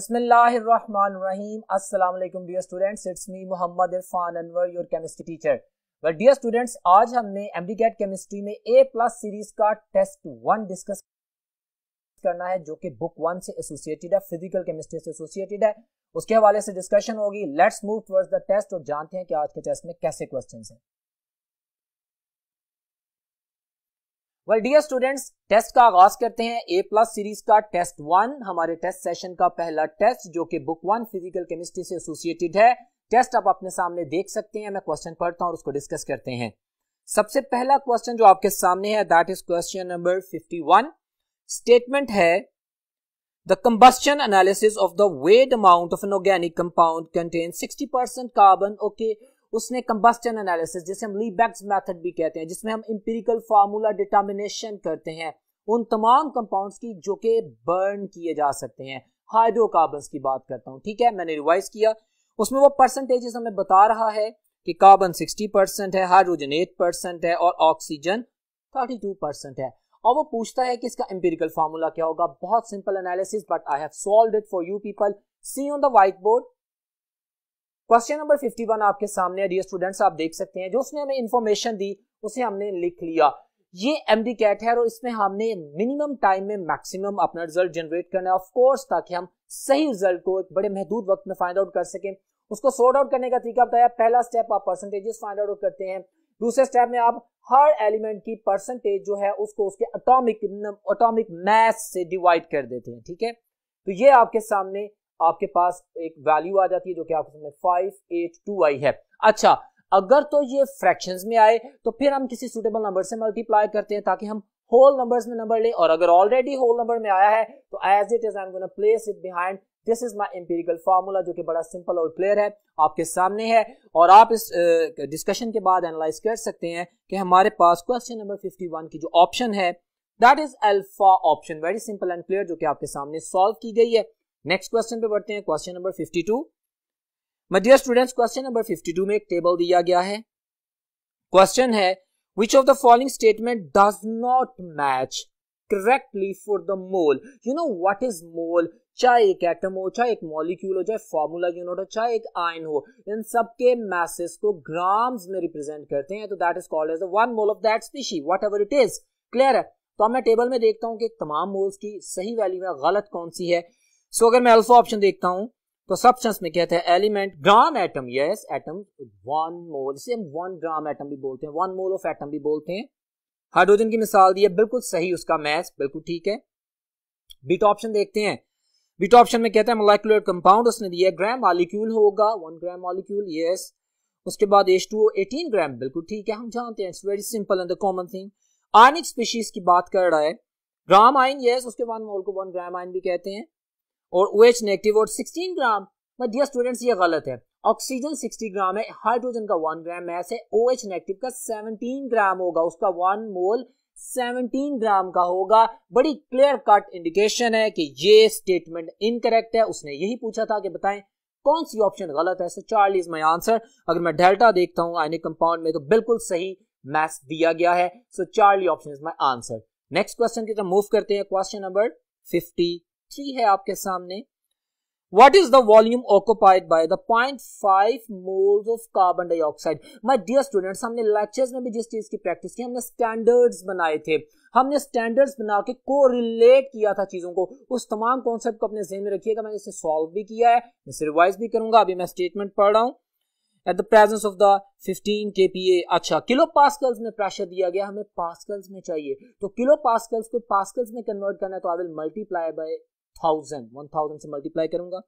बसमीम अलैक्म dear students it's me Mohammad Irfan Anwar your chemistry teacher but dear students आज हमने एम डी गैट केमिस्ट्री में ए प्लस सीरीज का टेस्ट वन डिस्कस करना है जो कि बुक वन से एसोसिएटेड है फिजिकल केमिस्ट्री से एसोसिएटेड है उसके हवाले से डिस्कशन होगी let's move towards the test और जानते हैं कि आज के टेस्ट में कैसे क्वेश्चन हैं वेल डियर स्टूडेंट्स टेस्ट का आगाज करते हैं ए प्लस सीरीज का टेस्ट वन हमारे टेस्ट सेशन का पहला टेस्ट जो कि बुक वन फिजिकल केमिस्ट्री से एसोसिएटेड है टेस्ट आप अपने सामने देख सकते हैं मैं क्वेश्चन पढ़ता हूं और उसको डिस्कस करते हैं सबसे पहला क्वेश्चन जो आपके सामने है that is question number 51 statement है the combustion analysis of the weight amount of an organic compound contain 60% carbon okay okay, उसने कंबस्टन एनालिसिस जिसे हम लीबैक्स मेथड भी कहते हैं जिसमें हम इंपेरिकल फार्मूला डिटर्मिनेशन करते हैं उन तमाम कंपाउंड्स की जो कि बर्न किए जा सकते हैं हाइड्रोकार्बन की बात करता हूँ ठीक है मैंने रिवाइज किया उसमें वो परसेंटेजेस हमें बता रहा है कि कार्बन 60 परसेंट है हाइड्रोजन 8 परसेंट है और ऑक्सीजन 32 परसेंट है और वो पूछता है कि इसका एम्पेरिकल फार्मूला क्या होगा बहुत simple analysis but I have solve it for you people see on the white board question number 51 आपके सामने डियर स्टूडेंट्स आप देख सकते हैं जो उसने हमें इन्फॉर्मेशन दी उसे हमने लिख लिया ये एम डी कैट है और इसमें हमने मिनिमम टाइम में मैक्सिमम अपना रिजल्ट जनरेट करना है ऑफकोर्स ताकि हम सही रिजल्ट को एक बड़े महदूद वक्त में फाइंड आउट कर सकें उसको सॉर्ट आउट करने का तरीका बताया पहला स्टेप आप परसेंटेजेस फाइंड आउट करते हैं दूसरे स्टेप में आप हर एलिमेंट की परसेंटेज जो है उसको उसके अटोमिक अटोमिक मैथ से डिवाइड कर देते हैं ठीक है तो ये आपके सामने आपके पास एक वैल्यू आ जाती है जो कि आपके सामने फाइव एट टू आई है अच्छा अगर तो ये फ्रैक्शन में आए तो फिर हम किसी सुटेबल नंबर से मल्टीप्लाई करते हैं ताकि हम होल नंबर में नंबर लें और अगर ऑलरेडी होल नंबर में आया है तो as it is I am place it behind this is my empirical formula जो कि बड़ा सिंपल और क्लियर है आपके सामने है और आप इस डिस्कशन uh, के बाद एनालाइज कर सकते हैं कि हमारे पास क्वेश्चन नंबर 51 की जो ऑप्शन है that is alpha option very simple and clear जो कि आपके सामने सॉल्व की गई है नेक्स्ट क्वेश्चन पे बढ़ते हैं क्वेश्चन नंबर 52 टू मध्य स्टूडेंट क्वेश्चन नंबर 52 में एक टेबल दिया गया है क्वेश्चन है which of the following statement does not match correctly for the mole you know what is mole चाहे एक एटम हो चाहे एक मॉलिक्यूल हो चाहे फॉर्मूला यूनिट हो चाहे एक आयन हो इन सबके मैसेस को ग्राम्स में रिप्रेजेंट करते हैं तो that is called as one mole of that species whatever it is clear है तो अब मैं टेबल में देखता हूं कि तमाम मोल्स की सही वैल्यू है गलत कौन सी है सो अगर मैं अल्फा ऑप्शन देखता हूं तो सब्सटेंस में कहते हैं element gram atom yes atom one mole इसे हम वन ग्राम एटम भी बोलते हैं वन मोल ऑफ एटम भी बोलते हैं हाइड्रोजन की मिसाल दी है बिल्कुल सही उसका मैथ बिल्कुल ठीक है बीट ऑप्शन देखते हैं बीट ऑप्शन में कहते हैं मोलिकुलर कंपाउंड उसने दिया ग्राम मॉलिक्यूल होगा वन ग्राम मॉलिक्यूल यस उसके बाद एच टू एटीन ग्राम बिल्कुल ठीक है हम जानते हैं it's very simple and the common thing ionic species की बात कर रहा है ग्राम आइन यस उसके वन मोल को वन ग्राम आइन भी कहते हैं और ओ एच नेगेटिव और 16 ग्राम मैं दिया स्टूडेंट्स ये गलत है ऑक्सीजन 60 ग्राम है हाइड्रोजन का 1 ग्राम है ऐसे ओ एच नेगेटिव का 17 ग्राम होगा उसका 1 मोल 17 ग्राम का होगा बड़ी क्लियर कट इंडिकेशन है कि ये स्टेटमेंट इनकरेक्ट है उसने यही पूछा था कि बताएं कौन सी ऑप्शन गलत है so Charlie is my answer अगर मैं डेल्टा देखता हूं आइनिक कंपाउंड में तो बिल्कुल सही मैथ दिया गया है so Charlie option is my answer next question की तरफ मूव करते हैं क्वेश्चन नंबर फिफ्टी थ्री है आपके सामने what is the volume occupied by the point five moles of carbon dioxide my dear students हमने लेक्चर्स में भी जिस चीज की प्रैक्टिस की हमने स्टैंडर्ड्स बनाए थे हमने स्टैंडर्ड्स बना के को रिलेट किया था चीजों को उस तमाम कॉन्सेप्ट को अपने जहन में रखिएगा मैंने इसे सॉल्व भी किया है इसे रिवाइज भी करूंगा अभी मैं स्टेटमेंट पढ़ रहा हूँ at the presence of the 15 kPa अच्छा किलो पास्कल्स में प्रेशर दिया गया हमें पास्कल्स में चाहिए तो किलो पास्कल्स को पास्कल्स में कन्वर्ट करना है तो I will multiply by thousand one thousand से मल्टीप्लाई करूंगा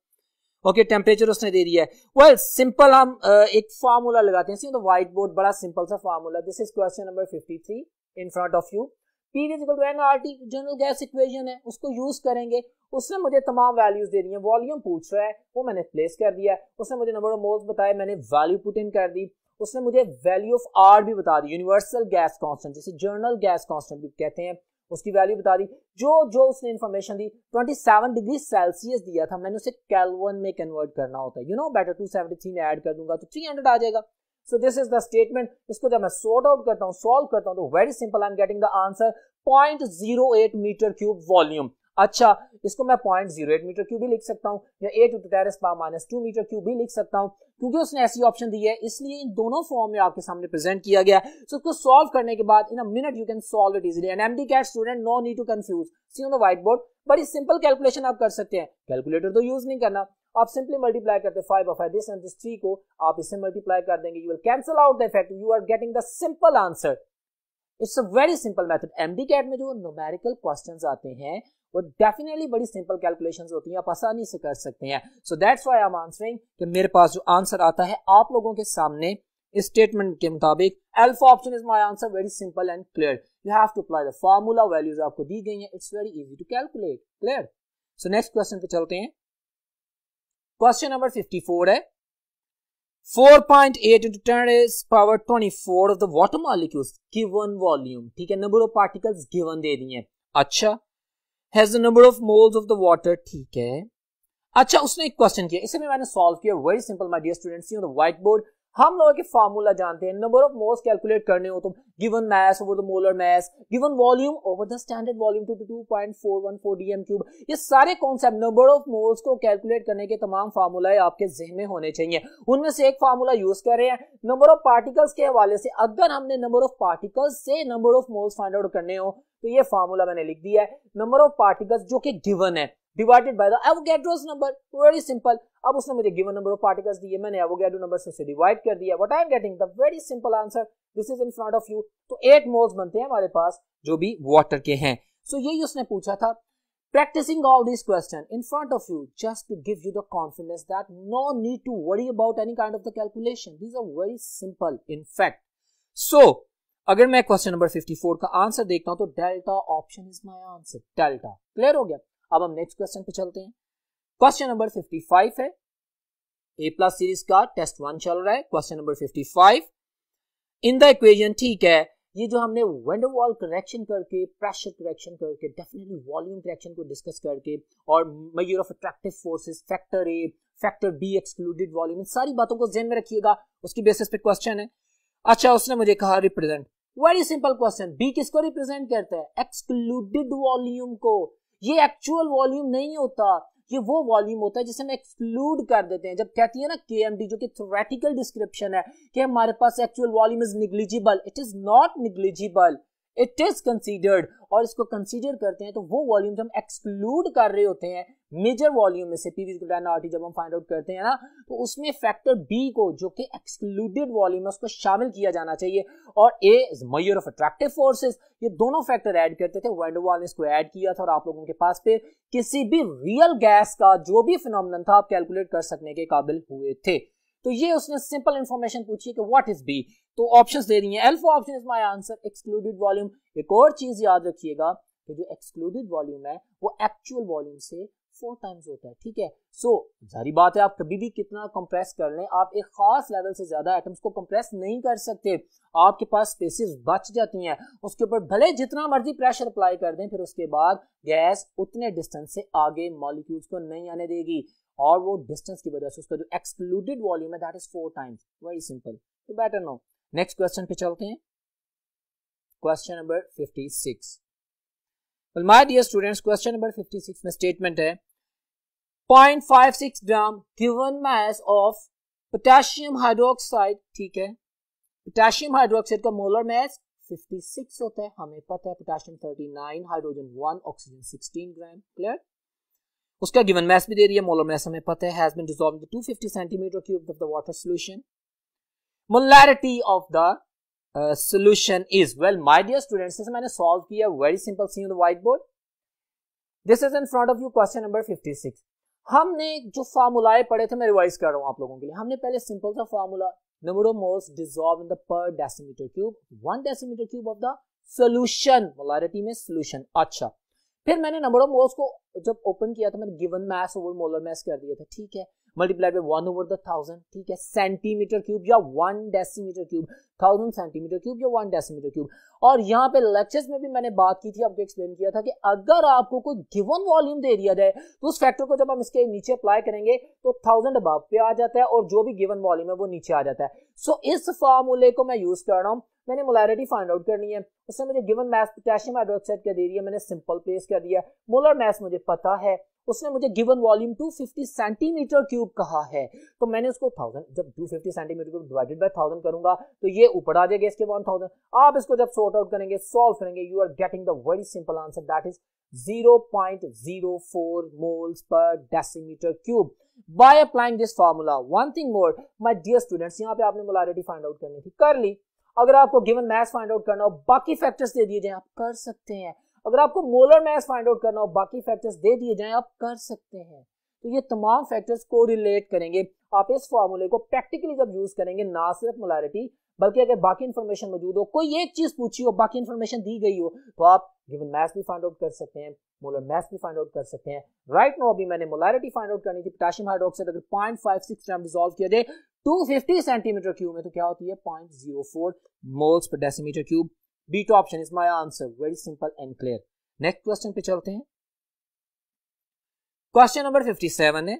ओके टेम्परेचर उसने दे दिया है वेल well, सिंपल हम uh, एक फार्मूला लगाते हैं तो व्हाइट बोर्ड बड़ा सिंपल सा formula this is question number 53 in front of you PV is general gas equation है उसको यूज करेंगे उसने मुझे तमाम वैल्यूज दे दी है वॉल्यूम पूछ रहा है वो मैंने प्लेस कर दिया उसने मुझे नंबर ऑफ मोल्स बताया मैंने वैल्यू पुट इन कर दी उसने मुझे वैल्यू ऑफ आर भी बता दी यूनिवर्सल गैस कांस्टेंट जिसे जर्नल गैस कांस्टेंट भी कहते हैं उसकी वैल्यू बता दी जो जो उसने इन्फॉर्मेशन दी 27 डिग्री सेल्सियस दिया था मैंने उसे कैलवन में कन्वर्ट करना होता है यू नो बेटर 273 में ऐड कर दूंगा तो 300 आ जाएगा so this is the statement इसको जब मैं सॉर्ट आउट करता हूँ सॉल्व करता हूँ तो very simple I am getting the answer point metre cube volume अच्छा इसको मैं point zero eight metre cube भी लिख सकता हूँ या eight to ten raise power minus two metre cube भी लिख सकता हूँ क्योंकि उसने ऐसी ऑप्शन दी है इसलिए इन दोनों फॉर्म में आपके सामने प्रेजेंट किया गया है सो इसको सॉल्व करने के बाद in a minute you can solve it easily and MD CAT student no need to confuse see on the white board बड़ी सिंपल कैलकुलेशन आप कर सकते हैं कैलकुलेटर तो यूज नहीं करना आप सिंपली मल्टीप्लाई करते five of this and this three को आप इससे मल्टीप्लाई कर देंगे you will cancel out the effect you are getting the simple answer it's a very simple method MD CAT में जो न्यूमेरिकल क्वेश्चन आते हैं वो डेफिनेटली बड़ी सिंपल कैलकुलेशन होती हैं आप आसानी से कर सकते हैं so that's why I am answering कि मेरे पास जो आंसर आता है आप लोगों के सामने इस स्टेटमेंट के मुताबिक alpha option is my answer very simple and clear you have to apply the formula values आपको दी गई हैं it's very easy to calculate clear so next question पे चलते हैं क्वेश्चन नंबर 54 है 4.8 point eight into ten is power twenty four of the water molecules given volume ठीक है नंबर ऑफ पार्टिकल्स गिवन दे दिए अच्छा has the number of moles of the water ठीक है अच्छा उसने एक क्वेश्चन किया इसे भी मैंने सॉल्व किया very simple my dear students you the white board हम लोग के फार्मूला जानते हैं नंबर ऑफ मोल्स कैलकुलेट करने हो तो given mass over the molar mass given volume over the standard volume two two point four one four D M cube ये सारे कॉन्सेप्ट नंबर ऑफ मोल्स को कैलकुलेट करने के तमाम फार्मूला आपके जहन में होने चाहिए उनमें से एक फार्मूला यूज कर रहे हैं नंबर ऑफ पार्टिकल्स के हवाले से अगर हमने नंबर ऑफ पार्टिकल्स से number of moles find out करने हो तो ये फार्मूला मैंने लिख दिया है नंबर ऑफ पार्टिकल्स जो कि गिवन है divided by the Avogadro's number very simple अब उसने मुझे गिवन नंबर ऑफ पार्टिकल्स दिए मैंने एवोगैड्रो नंबर से उसे डिवाइड कर दिया what I am getting the very simple answer this is in front of you तो एट मोल्स बनते हैं हमारे पास जो भी वाटर के हैं सो so, यही उसने पूछा था practicing all these questions in front of you just to give you the confidence that no need to worry about any kind of the calculation these are very simple in fact so अगर मैं question number 54 का answer देखता हूं तो delta option is my answer delta clear हो गया अब हम नेक्स्ट क्वेश्चन पे चलते हैं क्वेश्चन नंबर 55 है ए प्लस सीरीज का टेस्ट वन चल रहा है question number 55 in the equation ठीक है ये जो हमने वंडरवॉल करेक्शन करके प्रेशर करेक्शन करके डेफिनेटली वॉल्यूम करेक्शन को डिस्कस करके और measure of attractive forces factor A factor B excluded volume इन सारी बातों को जेन में रखिएगा उसकी बेसिस पे क्वेश्चन है अच्छा उसने मुझे कहा represent very simple question B किसको रिप्रेजेंट करता है एक्सक्लूडेड वॉल्यूम को ये एक्चुअल वॉल्यूम नहीं होता ये वो वॉल्यूम होता है जिसे हम एक्सक्लूड कर देते हैं जब कहती है ना के जो कि थोरेटिकल डिस्क्रिप्शन है कि हमारे पास actual volume is negligible it is not negligible it is considered और इसको कंसीडर करते हैं तो वो वॉल्यूम हम एक्सक्लूड कर रहे होते हैं मेजर वॉल्यूम में से पीवी आर जब हम फाइंड आउट करते हैं ना तो उसमें फैक्टर बी को जो कि एक्सक्लूडेड वॉल्यूम है उसको शामिल किया जाना चाहिए और A is measure of attractive forces ये दोनों फैक्टर ऐड करते थे वैंडोवाल ने इसको ऐड किया था और आप लोगों के पास पे किसी भी रियल गैस का जो भी फिनमन था आप कैलकुलेट कर सकने के काबिल हुए थे तो ये उसने सिंपल इन्फॉर्मेशन पूछी है कि व्हाट इज बी तो ऑप्शंस दे रही दिए alpha option is my answer excluded volume एक और चीज याद रखिएगा कि जो एक्सक्लूडेड वॉल्यूम है वो एक्चुअल वॉल्यूम से फोर टाइम्स होता है ठीक है सो so, जारी बात है आप कभी भी कितना कंप्रेस कर लें आप एक खास लेवल से ज्यादा एटम्स को कंप्रेस नहीं कर सकते आपके पास स्पेसिस बच जाती हैं उसके ऊपर भले जितना मर्जी प्रेशर अप्लाई कर दें फिर उसके बाद गैस उतने डिस्टेंस से आगे मॉलिक्यूल्स को नहीं आने देगी और वो डिस्टेंस की वजह से उसका जो एक्सक्लूडेड वॉल्यूम है that is four times very simple better no next question पे चलते हैं question number fifty six well my dear students question number 56 में statement है 0.56 ग्राम given mass of potassium hydroxide ठीक है potassium hydroxide का molar mass 56 होता है हमें पता है potassium 39 hydrogen 1 oxygen 16 gram clear उसका गिवन मास भी दे रही है मोलर मास हमें पता है has been dissolved in 250 centimetre cube of the water solution molarity of the solution is well my dear student जैसे मैंने सॉल्व किया very simple see white board this is in front of you question number 56 हमने जो formulae पढ़े थे मैं revise कर रहा हूँ आप लोगों के लिए हमने पहले सिंपल सा formula number of moles dissolve in the per decimetre cube one decimetre cube of the solution molarity में सोल्यूशन अच्छा फिर मैंने नंबर ऑफ मोल्स को जब ओपन किया था मैंने given mass over molar mass कर दिया था ठीक है multiply by one over the thousand ठीक है सेंटीमीटर क्यूब या one decimetre cube thousand centimetre cube या वन डेसीमीटर क्यूब और यहाँ पे लेक्चर्स में भी मैंने बात की थी आपको एक्सप्लेन किया था कि अगर आपको कोई गिवन वॉल्यूम दे दिया जाए तो उस फैक्टर को जब हम इसके नीचे अप्लाई करेंगे तो थाउजेंड अबाव पे आ जाता है और जो भी गिवन वॉल्यूम है वो नीचे आ जाता है सो so, इस फॉर्मूले को मैं यूज कर रहा हूँ मैंने मोलरिटी फाइंड आउट करनी है उसने मुझे गिवन मैस पोटेशियम हाइड्रोक्साइड का दे दिया मैंने सिंपल प्लेस कर दिया मोलर मैस मुझे पता है उसने मुझे गिवन वॉल्यूम 250 सेंटीमीटर क्यूब कहा है तो मैंने उसको थाउजेंड जब 250 centimetre cube divided by thousand करूंगा तो ये ऊपर आ जाएगा इसके वन थाउजेंड आप इसको जब सॉर्ट आउट करेंगे सॉल्व करेंगे you are getting the very simple answer that is 0.04 moles per decimetre cube by applying this formula one thing more my dear students यहाँ पे आपने मोलारिटी फाइंड आउट करनी थी कर ली अगर आपको गिवन मैथ फाइंड आउट करना हो बाकी फैक्टर्स दे दिए जाए आप कर सकते हैं अगर आपको मोलर मैथ फाइंड आउट करना हो बाकी फैक्टर्स दे दिए जाए आप कर सकते हैं तो ये तमाम फैक्टर्स को रिलेट करेंगे आप इस फॉर्मूले को प्रैक्टिकली जब यूज करेंगे ना सिर्फ मोलारिटी बल्कि अगर बाकी इन्फॉर्मेशन मौजूद हो कोई एक चीज पूछी हो बाकी इन्फॉर्मेशन दी गई हो तो आप गिवन मैथ भी फाइंड आउट कर सकते हैं मोलर मैथ्स भी फाइंड आउट कर सकते हैं राइट नो अभी मैंने मोलारिटी फाइंड आउट करनी थी पोटेशियम हाइड्रोक्साइड अगर फाइव ग्राम डिजोल्व किया जाए 250 सेंटीमीटर क्यूब में तो क्या होती है 0.04 moles per decimetre cube B two option is my answer very simple and clear next question पे चलते हैं क्वेश्चन नंबर 57 है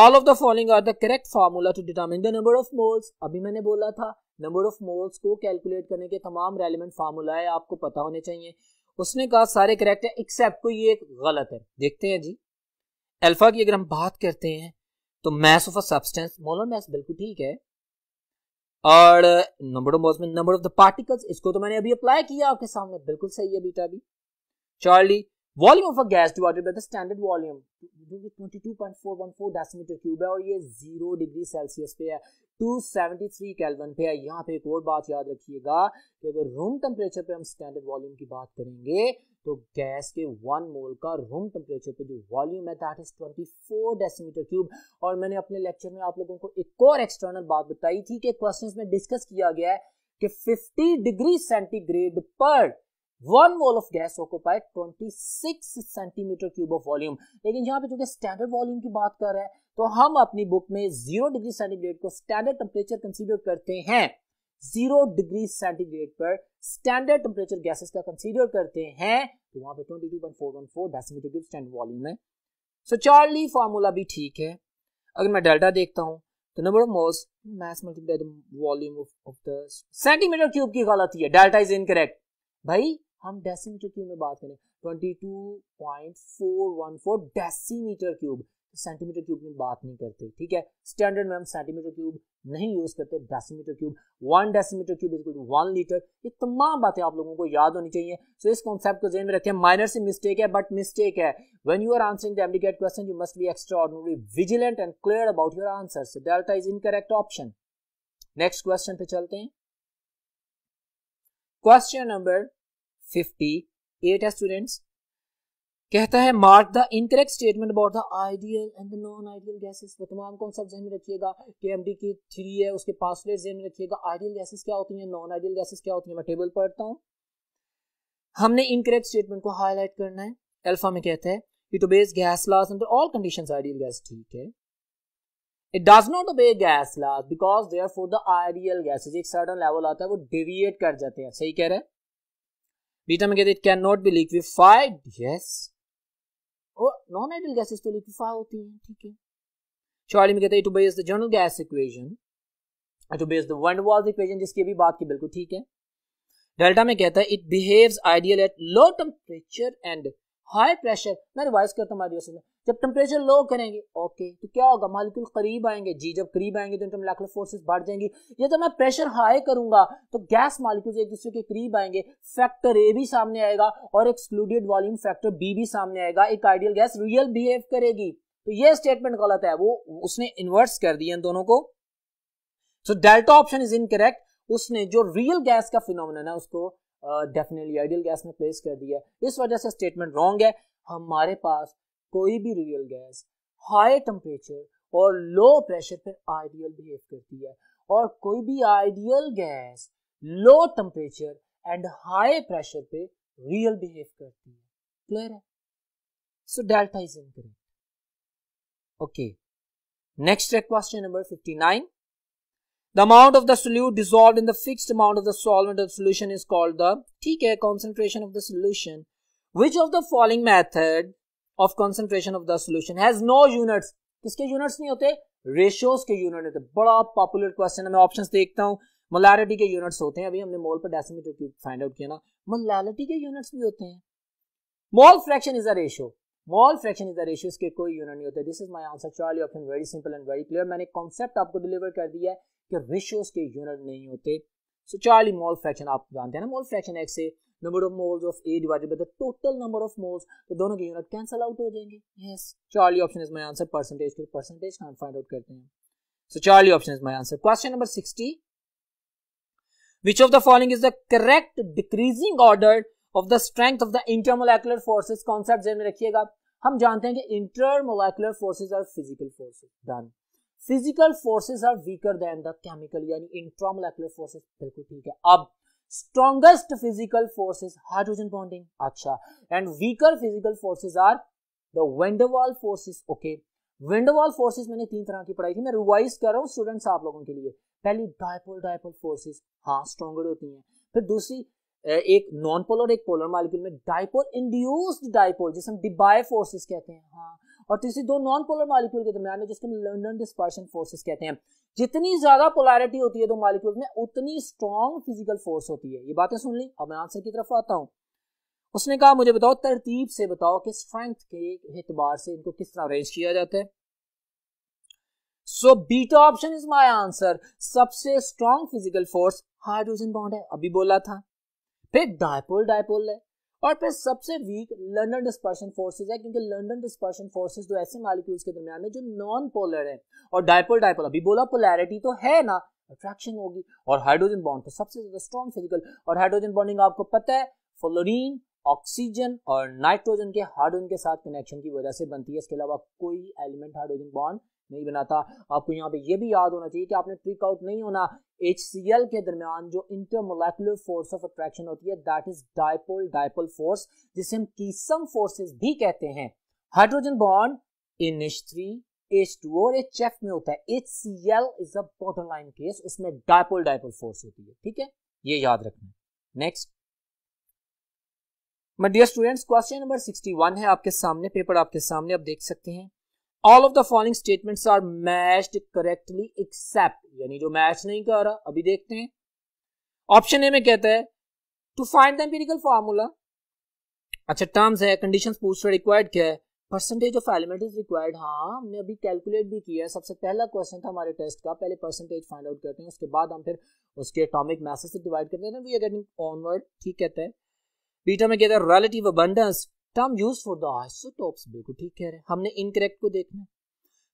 all of the following are the correct formula to determine the number of moles अभी मैंने बोला था number of moles को calculate करने के तमाम रेलिवेंट फार्मूला है आपको पता होने चाहिए उसने कहा सारे करेक्ट है एक्सेप्ट कोई ये गलत है देखते हैं जी अल्फा की अगर हम बात करते हैं तो mass of a substance molar mass बिल्कुल ठीक है और नंबर ऑफ मोल्स में नंबर ऑफ द पार्टिकल्स इसको तो मैंने अभी अप्लाई किया आपके सामने बिल्कुल सही है बीटा भी Charlie volume of a gas divided by the standard volume 22.414 decimetre cube है और ये 0 डिग्री सेल्सियस पे है 273 केल्विन पे है यहां पे एक और बात याद रखिएगा कि अगर रूम टेंपरेचर पे हम स्टैंडर्ड वॉल्यूम की बात करेंगे तो गैस के वन मोल का रूम टेम्परेचर पे जो वॉल्यूम है that is twenty four decimetre cube और मैंने अपने लेक्चर में आप लोगों को एक और एक्सटर्नल बात बताई थी कि क्वेश्चन में डिस्कस किया गया है कि फिफ्टी डिग्री सेंटीग्रेड पर one mole of gas occupy twenty six centimetre cube of volume लेकिन यहाँ पे चूंकि स्टैंडर्ड वॉल्यूम की बात कर रहे हैं तो हम अपनी बुक में जीरो डिग्री सेंटीग्रेड को स्टैंडर्ड टेम्परेचर कंसिडर करते हैं जीरो डिग्री सेंटीग्रेड पर स्टैंडर्ड टेम्परेचर गैसेस का कंसीडर करते हैं तो वहां पे 22.414 डेसीमीटर क्यूब स्टैंड वॉल्यूम है सो so, चार्ली फार्मूला भी ठीक है अगर मैं डेल्टा देखता हूँ तो number of moles mass multiply volume of the centimetre cube की गलती है डेल्टा इज इनकरेक्ट भाई हम डेसीमीटर क्यूब में बात करें 22.414 डेसीमीटर क्यूब सेंटीमीटर क्यूब में बात नहीं करते ठीक है स्टैंडर्ड में हम सेंटीमीटर क्यूब नहीं यूज करते decimetre cube one decimetre cube is to one litre ये तमाम बातें आप लोगों को याद होनी चाहिए सो so, इस कॉन्सेप्ट को जेन में रखें माइनर से मिस्टेक है बट मिस्टेक है when you are answering the MDCAT question you must be extraordinarily vigilant and clear about your answer so delta is incorrect option next question पे चलते हैं question number 58 है students कहता है mark the incorrect statement about the ideal and the non ideal gases वो तमाम concept जहन में रखिएगा के एम डी की थ्री है उसके पास रेट जहन में रखिएगा आइडियल गैसेस क्या होती हैं नॉन आइडियल गैसेस क्या होती हैं मैं टेबल पढ़ता हूँ हमने इनकरेक्ट स्टेटमेंट को हाईलाइट करना है एल्फा में कहता है it obeys gas laws under all condition ideal gas ठीक है it does not obey gas laws because they are for the ideal gases एक सर्टन लेवल आता है वो डेविएट कर जाते हैं सही कह रहे हैं बीटा में कहते हैं it can not be liquefied yes और नॉन आइडियल गैसेस तो लिक्विफाई होती हैं ठीक है शॉर्टली में कहते हैं to base the general gas equation to base the van Waals equation जिसकी अभी बात की बिल्कुल ठीक है डेल्टा में कहता है it behaves ideal at low temperature and high pressure मैं रिवाइज करता हूँ जब टेम्परेचर लो करेंगे ओके तो क्या होगा मालिक्यूल करीब आएंगे जी जब करीब आएंगे तो इंटरमोलेकुलर फोर्सेस बढ़ जाएंगी या जब तो मैं प्रेशर हाई करूंगा तो गैस मालिक्यूल एक दूसरे के करीब आएंगे फैक्टर ए भी सामने आएगा और एक्सक्लूडेड वॉल्यूम फैक्टर बी भी सामने आएगा एक आइडियल गैस रियल बिहेव करेगी तो ये स्टेटमेंट गलत है वो उसने इन्वर्स कर दिया इन दोनों को so delta option is incorrect उसने जो रियल गैस का फिनोमिनन है उसको डेफिनेटली आइडियल गैस में प्लेस कर दिया इस वजह से स्टेटमेंट रॉन्ग है हमारे पास कोई भी रियल गैस हाई टेम्परेचर और लो प्रेशर पर आइडियल बिहेव करती है और कोई भी ideal gas low temperature and high pressure पे रियल बिहेव करती है क्लियर है so delta is incorrect okay next है question number 59 The amount of the solute dissolved in the fixed amount of the solvent of solution is called the ठीक है concentration of the solution. Which of the following method of concentration of the solution has no units किसके units नहीं होते ratios के unit होते बड़ा popular question है मैं ऑप्शन देखता हूँ मोलैरिटी के यूनिट्स होते हैं अभी हमने मोल पर डेसीमीटर क्यूब फाइंड आउट किया ना मोलैरिटी के यूनिट्स भी होते हैं mole fraction is a ratio mole fraction is the ratio इसके कोई यूनिट नहीं होते this is my answer Charlie option very simple and very clear मैंने कॉन्सेप्ट आपको डिलीवर कर दिया है कि रेशियोज के यूनिट नहीं होते सो चार्ली मोल फ्रैक्शन आप जानते हैं ना मोल फ्रैक्शन एक से number of moles of A divided by the total number of moles तो दोनों के यूनिट कैंसिल आउट हो जाएंगे yes Charlie option is my answer percentage के परसेंटेज हम फाइंड आउट करते हैं so Charlie option is my answer question number 60 which of the following is the correct decreasing order of the strength of the intermolecular forces concept ध्यान में रखिएगा हम जानते हैं कि intermolecular forces are physical forces then physical forces are weaker than the chemical यानी intramolecular forces बिल्कुल ठीक है अब strongest physical forces hydrogen bonding अच्छा and weaker physical forces are the van der Waal forces okay van der Waal forces मैंने तीन तरह की पढ़ाई थी मैं रिवाइज कर रहा हूँ स्टूडेंट्स आप लोगों के लिए पहली डायपोल डायपोल फोर्सेस हाँ स्ट्रॉन्गर होती है फिर दूसरी एक नॉन पोलर एक पोलर मालिक्यूल में डायपोल इंड्यूस्ड डायपोल जिसे हम डिबाई फोर्सेस कहते हैं हाँ और तीसरी दो नॉन पोलर मालिक्यूल के दरमियान में जिसको लंडन डिस्पर्शन फोर्सेस कहते हैं जितनी ज्यादा पोलैरिटी होती है दो मालिक्यूल में उतनी स्ट्रॉन्ग फिजिकल फोर्स होती है ये बातें सुन ली अब मैं आंसर की तरफ आता हूँ उसने कहा मुझे बताओ तरतीब से बताओ कि स्ट्रेंथ के एतबार से इनको किस तरह अरेंज किया जाता है so beta option is my answer सबसे strong physical force hydrogen bond है अभी बोला था फिर डायपोल डायपोल है और फिर सबसे वीक लंडन डिस्पर्शन फोर्सेज है क्योंकि लंडन डिस्पर्शन फोर्सेज दो ऐसे मालिक्यूल्स के दरमियान है जो नॉन पोलर है और डायपोल डायपोल अभी बोला पोलैरिटी तो है ना अट्रैक्शन होगी और हाइड्रोजन बॉन्ड तो सबसे ज्यादा स्ट्रॉन्ग फिजिकल और हाइड्रोजन बॉन्डिंग आपको पता है फ्लोरिन ऑक्सीजन और नाइट्रोजन के हाइड्रोजन के साथ कनेक्शन की वजह से बनती है इसके अलावा कोई एलिमेंट हाइड्रोजन बॉन्ड नहीं बनाता आपको यहाँ पे ये भी याद होना चाहिए कि आपने ट्रिक आउट नहीं होना एच सी एल के दरमियान जो इंटरमोलेकुलर फोर्स ऑफ अट्रैक्शन होती है that is dipole dipole force जिसे हम कीसम फोर्सेस भी कहते हैं हाइड्रोजन बॉन्ड इन एच थ्री एच टू और एच एफ में होता है H C L is a bottom line case उसमें डायपोल डायपोल फोर्स होती है ठीक है ये याद रखना next my dear students question number 61 है आपके सामने पेपर आपके सामने आप देख सकते हैं all of the following statements are matched correctly except यानी जो मैच नहीं कर रहा अभी देखते हैं ऑप्शन ए में कहता है to find the empirical formula अच्छा टर्म्स है कंडीशन पूछ रहे रिक्वायर्ड क्या है percentage of element is required हाँ हमने अभी कैलकुलेट भी किया है सबसे पहला क्वेश्चन था हमारे टेस्ट का पहले परसेंटेज फाइंड आउट करते हैं उसके बाद हम फिर उसके एटॉमिक मैसेज से डिवाइड करते हैं वी आर गेटिंग ऑनवर्ड ठीक कहते हैं बीटा में कहता है relative abundance term use for the isotopes बिल्कुल ठीक कह रहे हैं हमने इनकरेक्ट को देखना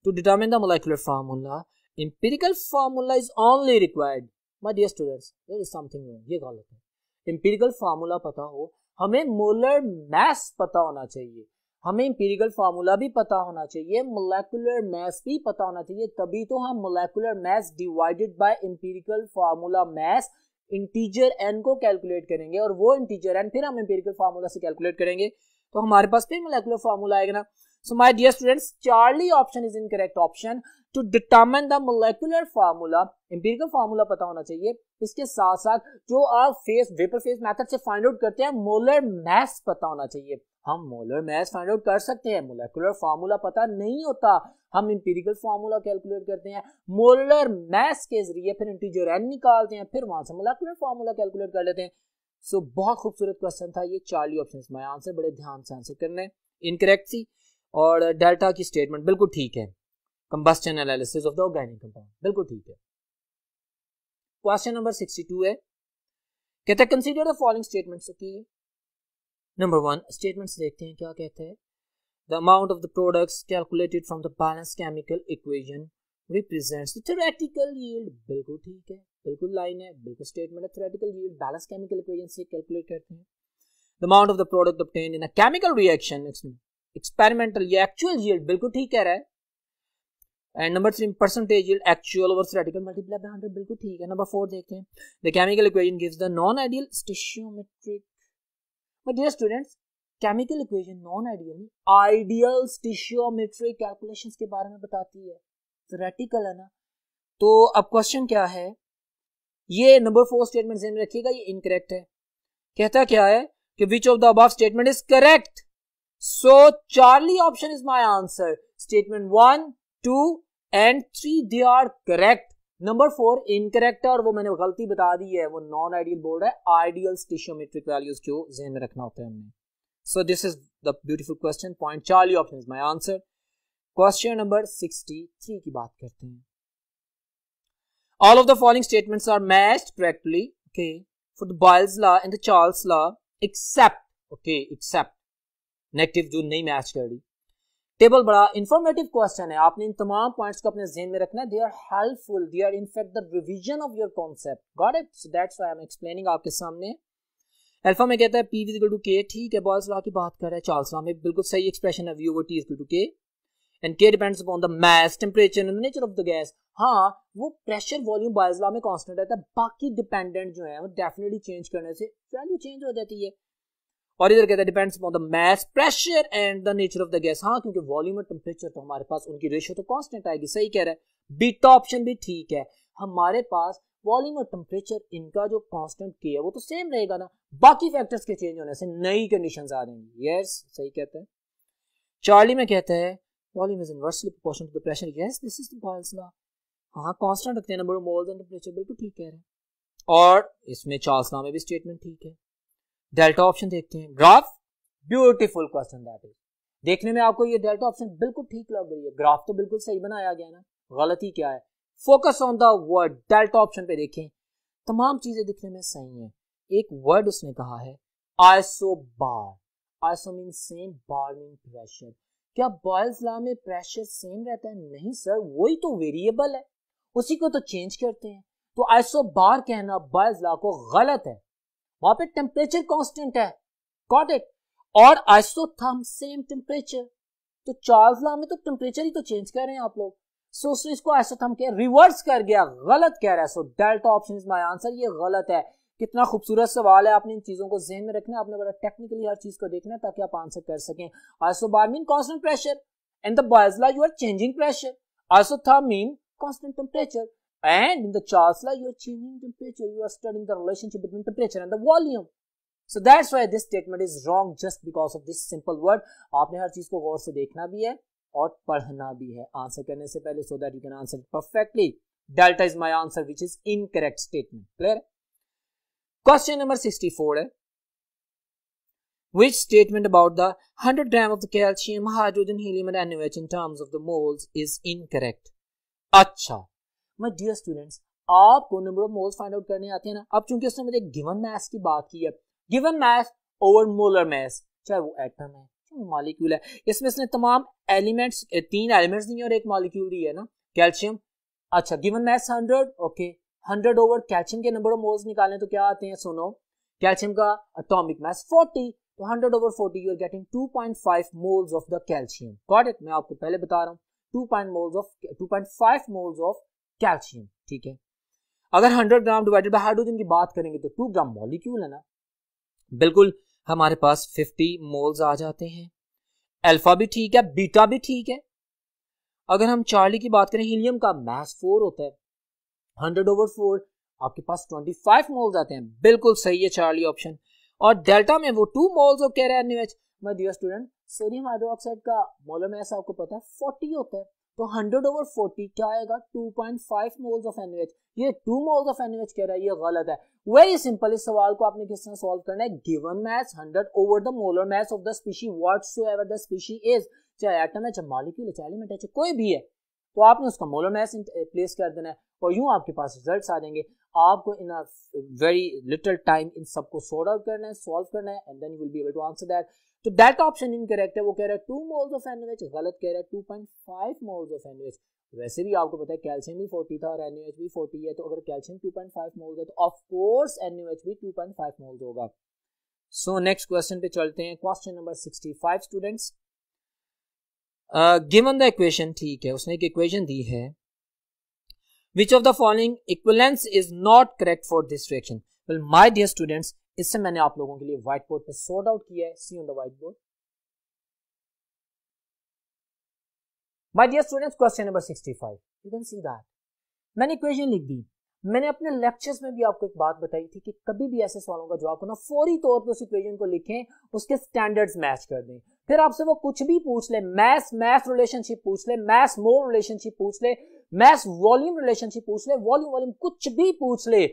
to determine the molecular formula empirical formula is only required my dear students there is something ये गलत है इंपेरिकल फार्मूला पता हो हमें मोलर मैस पता होना चाहिए हमें इंपेरिकल फार्मूला भी पता होना चाहिए मोलेकुलर मैस भी पता होना चाहिए तभी तो हम molecular mass divided by empirical formula mass integer n को कैलकुलेट करेंगे और वो इंटीजर एन फिर हम इंपेरिकल फार्मूला से कैलकुलेट करेंगे तो हमारे पास फिर मोलिकुलर फार्मूला आएगा ना so my dear students Charlie option is incorrect option to determine the molecular formula empirical formula पता होना चाहिए इसके साथ साथ जो आप फेस वेपर फेस मेथड से फाइंड आउट करते हैं मोलर मैस पता होना चाहिए हम मोलर मैस फाइंड आउट कर सकते हैं मोलिकुलर फार्मूला पता नहीं होता हम इंपेरिकल फार्मूला कैलकुलेट करते हैं मोलर मैस के जरिए फिर इंटीजर एन निकालते हैं फिर वहां से मोलिकुलर फार्मूला कैलकुलेट कर लेते हैं सो so, बहुत खूबसूरत क्वेश्चन था ये चार्ली ऑप्शन माई आंसर बड़े ध्यान से आंसर करने इनकरेक्ट सी और डेल्टा की स्टेटमेंट बिल्कुल ठीक है combustion analysis of the organic compound बिल्कुल ठीक है क्वेश्चन नंबर सिक्सटी टू है कहते हैं कंसिडर द फॉलोइंग स्टेटमेंट्स की नंबर वन स्टेटमेंट देखते हैं क्या कहते हैं the amount of the product calculated from the balance chemical equation represents the theoretical yield बिल्कुल ठीक है बिल्कुल लाइन है बिल्कुल स्टेटमेंट है theoretical yield balance chemical equation से कैलकुलेट करते हैं the amount of the product obtain in a chemical reaction experimental या एक्चुअल यील्ड बिल्कुल ठीक कह रहा है and number three percentage yield actual over theoretical multiply by 100 बिल्कुल ठीक है नंबर फोर देखते हैं the chemical equation gives the non ideal stoichiometric but dear students chemical equation non ideal ideal stoichiometric calculations के बारे में बताती है थ्योरेटिकल है ना तो अब क्वेश्चन क्या है ये नंबर फोर स्टेटमेंट में रखिएगा ये इनकरेक्ट है कहता क्या है कि which of the above statement is correct so Charlie option is my answer statement one two and three they are correct number four incorrect है और वो मैंने गलती बता दी है वो नॉन आइडियल बोल रहा है आइडियल स्टेशियोमेट्रिक वैल्यूज जो जहन में रखना होता है हमने so this is the beautiful question point Charlie option is my answer question number sixty three की बात करते हैं all of the following statements are matched correctly okay for the Boyle's law and the Charles law except okay except negative जो नहीं match table बड़ा informative question है आपने इन तमाम points को अपने ज़हन में they are helpful they are in fact the revision of your concept got it so that's why I'm explaining आपके सामने alpha में कहता है p is equal to k ठीक Boyle's law की बात कर रहा है Charles law में बिल्कुल सही expression है v over t is equal to k and k depends upon the mass temperature and the nature of the gas हाँ वो प्रेशर वॉल्यूम बायजला में कॉन्स्टेंट रहता है बाकी डिपेंडेंट जो है वो डेफिनेटली चेंज करने से वैल्यू चेंज हो जाती है और इधर कहता है depends on the mass pressure and the nature of the gas हाँ क्योंकि वॉल्यूम और टेम्परेचर तो हमारे पास उनकी रेशियो तो कॉन्स्टेंट आएगी सही कह रहा है बीटा ऑप्शन भी ठीक है हमारे पास वॉल्यूम और टेम्परेचर इनका जो कॉन्स्टेंट के है वो तो सेम रहेगा ना बाकी फैक्टर्स के चेंज होने से नई कंडीशन आ जाएंगी ये yes, सही कहते हैं चार्ली में कहते हैं volume is inversely proportional to the pressure yes this is the Boyle's law हाँ कॉन्स्टेंट रखते हैं number of moles and temperature बिल्कुल ठीक कह रहे हैं और इसमें चार्ल्स नाम में भी स्टेटमेंट ठीक है डेल्टा ऑप्शन देखते हैं graph beautiful question that is देखने में आपको ये डेल्टा ऑप्शन बिल्कुल ठीक लग रही है ग्राफ तो बिल्कुल सही बनाया गया ना गलती क्या है focus on the word delta option पे देखें तमाम चीजें दिखने में सही हैं एक वर्ड उसने कहा है iso bar iso mean same bar mean pressure क्या बॉयल्स लॉ में प्रेशर सेम रहता है नहीं सर वही तो वेरिएबल है उसी को तो चेंज करते हैं तो आइसो बार कहना बायस लॉ को गलत है वहां पे टेम्परेचर कांस्टेंट है गॉट इट और थम सेम टेम्परेचर तो चार्ल्स लॉ में तो टेम्परेचर ही तो चेंज कर रहे हैं आप लोग सो so, इसको आइसो थम के रिवर्स कर गया गलत कह रहा है so delta option is my answer ये गलत है कितना खूबसूरत सवाल है आपने इन चीजों को जहन में रखना आपने बड़ा टेक्निकली हर चीज को देखना ताकि आप आंसर कर सकें bar mean constant pressure and the बायजला you are changing pressure therm mean constant temperature and in the Charles law you are changing temperature you are studying the relationship between temperature and the volume so that's why this statement is wrong just because of this simple word आपने हर चीज को गौर से देखना भी है और पढ़ना भी है आंसर करने से पहले so that you can answer, perfectly delta is my answer which is 64 Which statement about the 100 gram of the calcium, hydrogen, helium and NaOH in terms of the moles is incorrect? अच्छा मैं dear students आपको number of moles find out करने आते हैं ना अब चूंकि उसने मुझे गिवन मैथ की बात की है given mass over molar mass चाहे वो एटम है चाहे मॉलिक्यूल है इसमें इसने तमाम एलिमेंट्स तीन एलिमेंट्स दिए और एक मॉलिक्यूल दी है ना कैल्शियम अच्छा given mass hundred okay hundred over calcium के नंबर ऑफ मोल्स निकालें तो क्या आते हैं सुनो कैल्शियम का अटोमिक मैथ फोर्टी तो hundred over forty you are getting two point five moles of the calcium got it मैं आपको पहले बता रहा हूँ two point moles of two point five moles of calcium ठीक है अगर hundred gram divided by hydrogen की बात करेंगे तो टू ग्राम मॉलिक्यूल है ना बिल्कुल हमारे पास फिफ्टी मोल्स आ जाते हैं अल्फा भी ठीक है बीटा भी ठीक है अगर हम चार्ली की बात करें हीलियम का मास फोर होता है हंड्रेड ओवर फोर आपके पास ट्वेंटी फाइव मोल्स आते हैं बिल्कुल सही है चार्ली ऑप्शन और डेल्टा में वो two moles of carrier NH my dear student sodium hydroxide का मोलर मैस आपको पता है फोर्टी होता है तो हंड्रेड ओवर फोर्टी क्या आएगा two point five moles of एनवेज ये टू मोल्स ऑफ एनवेज कह रहा है ये गलत है वेरी सिंपल इस सवाल को आपने किस तरह सॉल्व करना है given mass hundred over the molar mass of the species whatsoever the species is चाहे एटम है चाहे मालिक्यूल है चाहे एलिमेंट है चाहे कोई भी है तो आपने उसका मोलर मैस प्लेस कर देना है और यूं आपके पास रिजल्ट्स आ जाएंगे आपको इन वेरी लिटिल टाइम इन सबको सॉर्ट आउट करना है सॉल्व करना है and then you will be able to answer that तो दैट ऑप्शन इनकरेक्ट है वो कह रहा है टू मोल्स ऑफ एनएच गलत कह रहा है two point five moles of NH वैसे भी आपको पता है कैल्शियम भी 40 था और एनएच भी 40 है तो अगर कैल्शियम 2.5 मोल्स है तो ऑफ कोर्स एनयूएच भी 2.5 मोल्स होगा सो नेक्स्ट क्वेश्चन पे चलते हैं question number 65 students given the equation ठीक है उसने एक इक्वेशन दी है which of the following equivalence is not correct for this reaction well my dear students इससे मैंने आप लोगों के लिए व्हाइट बोर्ड पर सॉर्ट आउट किया है see on the white whiteboard my dear students question number 65 you can see that मैंने इक्वेशन लिख दी मैंने अपने लेक्चर्स में भी आपको एक बात बताई थी कि कभी भी ऐसे सवालों का जवाब ना फौरी तौर पे उस इक्वेशन को लिखें उसके स्टैंडर्ड्स मैच कर दें फिर आपसे वो कुछ भी पूछ ले मैथ मैथ रिलेशनशिप पूछ ले मैथ मोर रिलेशनशिप पूछ ले मैथ वॉल्यूम रिलेशनशिप पूछ ले वॉल्यूम वॉल्यूम कुछ भी पूछ ले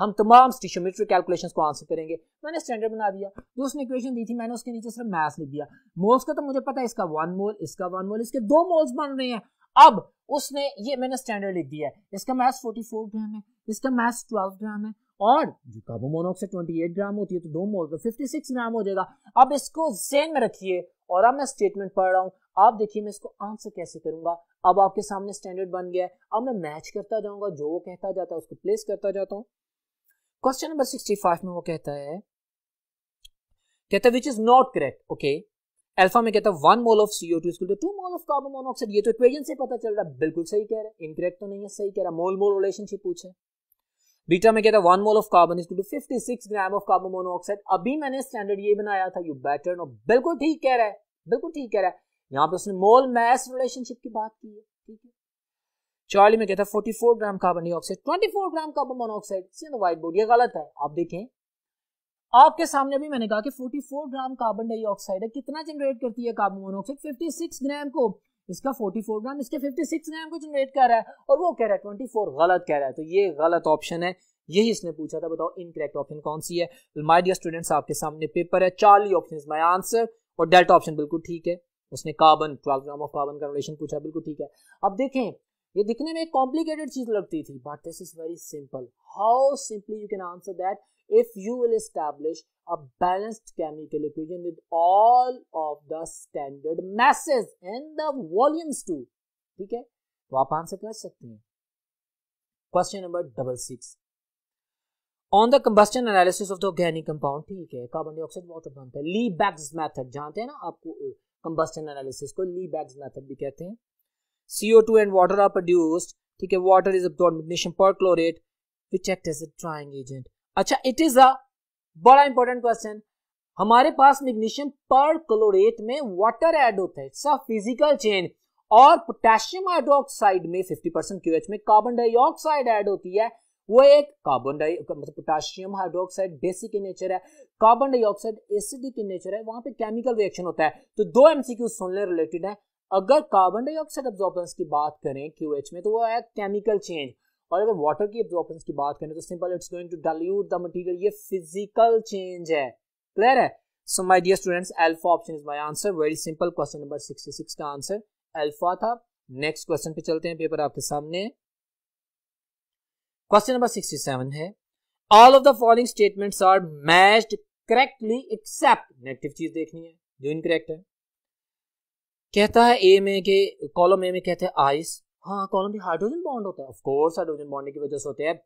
हम तमाम स्टिशोमीटर कैलकुलेशन को आंसर करेंगे मैंने स्टैंडर्ड बना दिया जो उसने इक्वेशन दी थी मैंने उसके नीचे सिर्फ मैथ लिख दिया मोल्स का तो मुझे पता है इसका वन मोल इसका वन मोल इसके दो मोल्स बन रहे हैं अब उसने ये मैंने स्टैंडर्ड लिख दिया है इसका मैथ 44 ग्राम है इसका मैथ ट्वेल्व ग्राम है और जो कार्बन मोनोक्साइड 28 ग्राम होती है तो दो मोल तो 56 ग्राम हो जाएगा अब इसको जेन में रखिए और अब मैं स्टेटमेंट पढ़ रहा हूँ आप देखिए मैं इसको आंसर कैसे करूंगा अब आपके सामने स्टैंडर्ड बन गया है अब मैं मैच करता जाऊंगा जो वो कहता जाता है उसको प्लेस करता जाता हूँ क्वेश्चन नंबर 65 में वो कहता है कहता है which is not correct okay alpha में कहता है one mole of CO two two two mole of carbon monoxide ये तो इक्वेशन से पता चल रहा है बिल्कुल सही कह रहे हैं इनकरेक्ट तो नहीं है सही कह रहा है मोल मोल रिलेशनशिप पूछे बीटा में कहता है one mole of carbon is two fifty six gram of carbon monoxide अभी मैंने स्टैंडर्ड ये बनाया था यू बेटर नो बिल्कुल ठीक कह रहा है बिल्कुल ठीक कह रहा है यहाँ पे उसने मोल मैस रिलेशनशिप की बात की है ठीक है चार्ली में कहता है 44 gram carbon dioxide 24 gram carbon monoxide see on whiteboard ये गलत है आप देखें आपके सामने भी मैंने कहा कि 44 ग्राम कार्बन डाइऑक्साइड है कितना जनरेट करती है कार्बन मोनोऑक्साइड 56 ग्राम को इसका 44 ग्राम इसके 56 ग्राम को जनरेट कर रहा है और वो कह रहा है 24 गलत कह रहा है तो ये गलत ऑप्शन है यही इसने पूछा था बताओ इनकरेक्ट ऑप्शन कौन सी है माय डियर स्टूडेंट्स आपके सामने पेपर है Charlie option is my answer और डेल्टा ऑप्शन बिल्कुल ठीक है उसने कार्बन 12 ग्राम ऑफ कार्बन का रिलेशन पूछा बिल्कुल ठीक है अब देखें ये दिखने में एक कॉम्प्लिकेटेड चीज लगती थी but this is very simple how simply you can answer that if you will establish a balanced chemical equation with all of the standard masses and the volumes too ठीक है तो आप आंसर कर सकते हैं question number double six on the combustion analysis of the organic compound ठीक है carbon dioxide water बनता है ली बैग्स मेथड जानते हैं ना आपको कंबस्टन uh, एनालिसिस को ली बैग्स मेथड भी कहते हैं CO2 and water are produced. ठीक है water is absorbed magnesium perchlorate which act as a drying agent. अच्छा it is a बड़ा इंपॉर्टेंट क्वेश्चन हमारे पास मैग्नीशियम पर क्लोरेट में वाटर ऐड होता है इट्स अ फिजिकल चेन और पोटेशियम हाइड्रोक्साइड में 50 परसेंट क्यूएच में कार्बन डाइऑक्साइड ऐड होती है वो एक कार्बन डाइ मतलब potassium hydroxide basic in nature है carbon dioxide acidic in nature है वहां पे केमिकल रिएक्शन होता है तो दो एमसीक्यू सुनने रिलेटेड है अगर कार्बन डाइऑक्साइड ऑब्जॉर्बेंस की बात करें क्यू में तो वो है केमिकल चेंज और अगर वाटर की ऑब्जॉर्बेंस की बात करें तो simple it's going to dilute the material ये फिजिकल चेंज है क्लियर है so my dear students alpha option is my answer very simple question number 66 का आंसर अल्फा था नेक्स्ट क्वेश्चन पे चलते हैं पेपर आपके सामने क्वेश्चन नंबर 67 है all of the following statements are matched correctly except negative चीज देखनी है जो इनकरेक्ट है कहता है ए में के कॉलम ए में कहते हैं आइस हाँ कॉलम भी हाइड्रोजन बॉन्ड होता है ऑफ कोर्स हाइड्रोजन बॉन्ड की वजह से होते हैं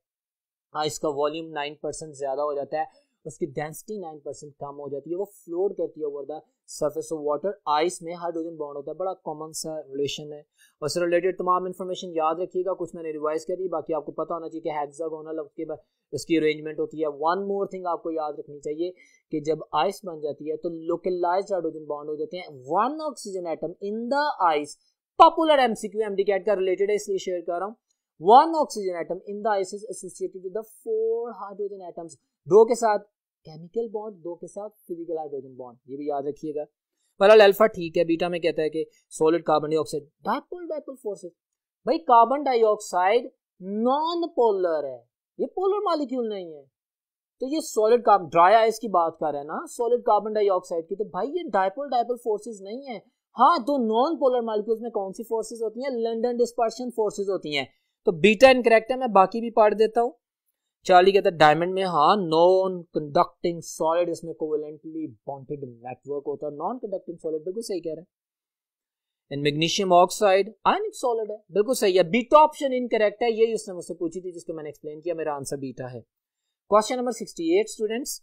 आइस का वॉल्यूम नाइन परसेंट ज़्यादा हो जाता है उसकी डेंसिटी नाइन परसेंट कम हो जाती है वो फ्लोट करती है over the surface of water ice में हाइड्रोजन बॉन्ड होता है बड़ा कॉमन सा रिलेशन है उससे रिलेटेड तमाम इन्फॉर्मेशन याद रखिएगा कुछ मैंने रिवाइज करी बाकी आपको पता होना चाहिए कि हेक्सागोनल के बाद इसकी अरेंजमेंट होती है वन मोर थिंग आपको याद रखनी चाहिए कि जब आइस बन जाती है तो लोकलाइज हाइड्रोजन बॉन्ड हो जाते हैं one oxygen atom in the ice popular MCQ MDCAT का रिलेटेड है इसलिए शेयर कर रहा हूँ one oxygen atom in the ice is associated with the four hydrogen atoms दो के साथ केमिकल बॉन्ड दो के साथ फिजिकल हाइड्रोजन बॉन्ड ये भी याद रखिएगा बहरहाल अल्फा ठीक है बीटा में कहता है कि solid carbon dioxide dipole dipole forces भाई कार्बन डाइऑक्साइड नॉन पोलर है ये पोलर मालिक्यूल नहीं है तो ये सॉलिड कार्बन ड्राई आइस की बात कर रहे हैं ना सॉलिड कार्बन डाइऑक्साइड की तो भाई ये डायपोल डायपोल फोर्सेस नहीं है हाँ तो नॉन पोलर मालिक्यूल्स में कौन सी फोर्सेस होती हैं लंडन डिस्पर्शन फोर्सेस होती हैं तो बीटा इनकरेक्ट है मैं बाकी भी पढ़ देता हूँ चार्ली कहता है डायमंड में हाँ नॉन कंडक्टिंग सॉलिड इसमें कोवेलेंटली बॉन्डेड नेटवर्क होता है नॉन कंडक्टिंग सॉलिड बिल्कुल सही कह रहे हैं and magnesium oxide ionic solid है बिल्कुल सही है बीटा ऑप्शन इनकरेक्ट है यही उसने मुझसे पूछी थी जिसको मैंने एक्सप्लेन किया मेरा आंसर बीटा है question number 68 students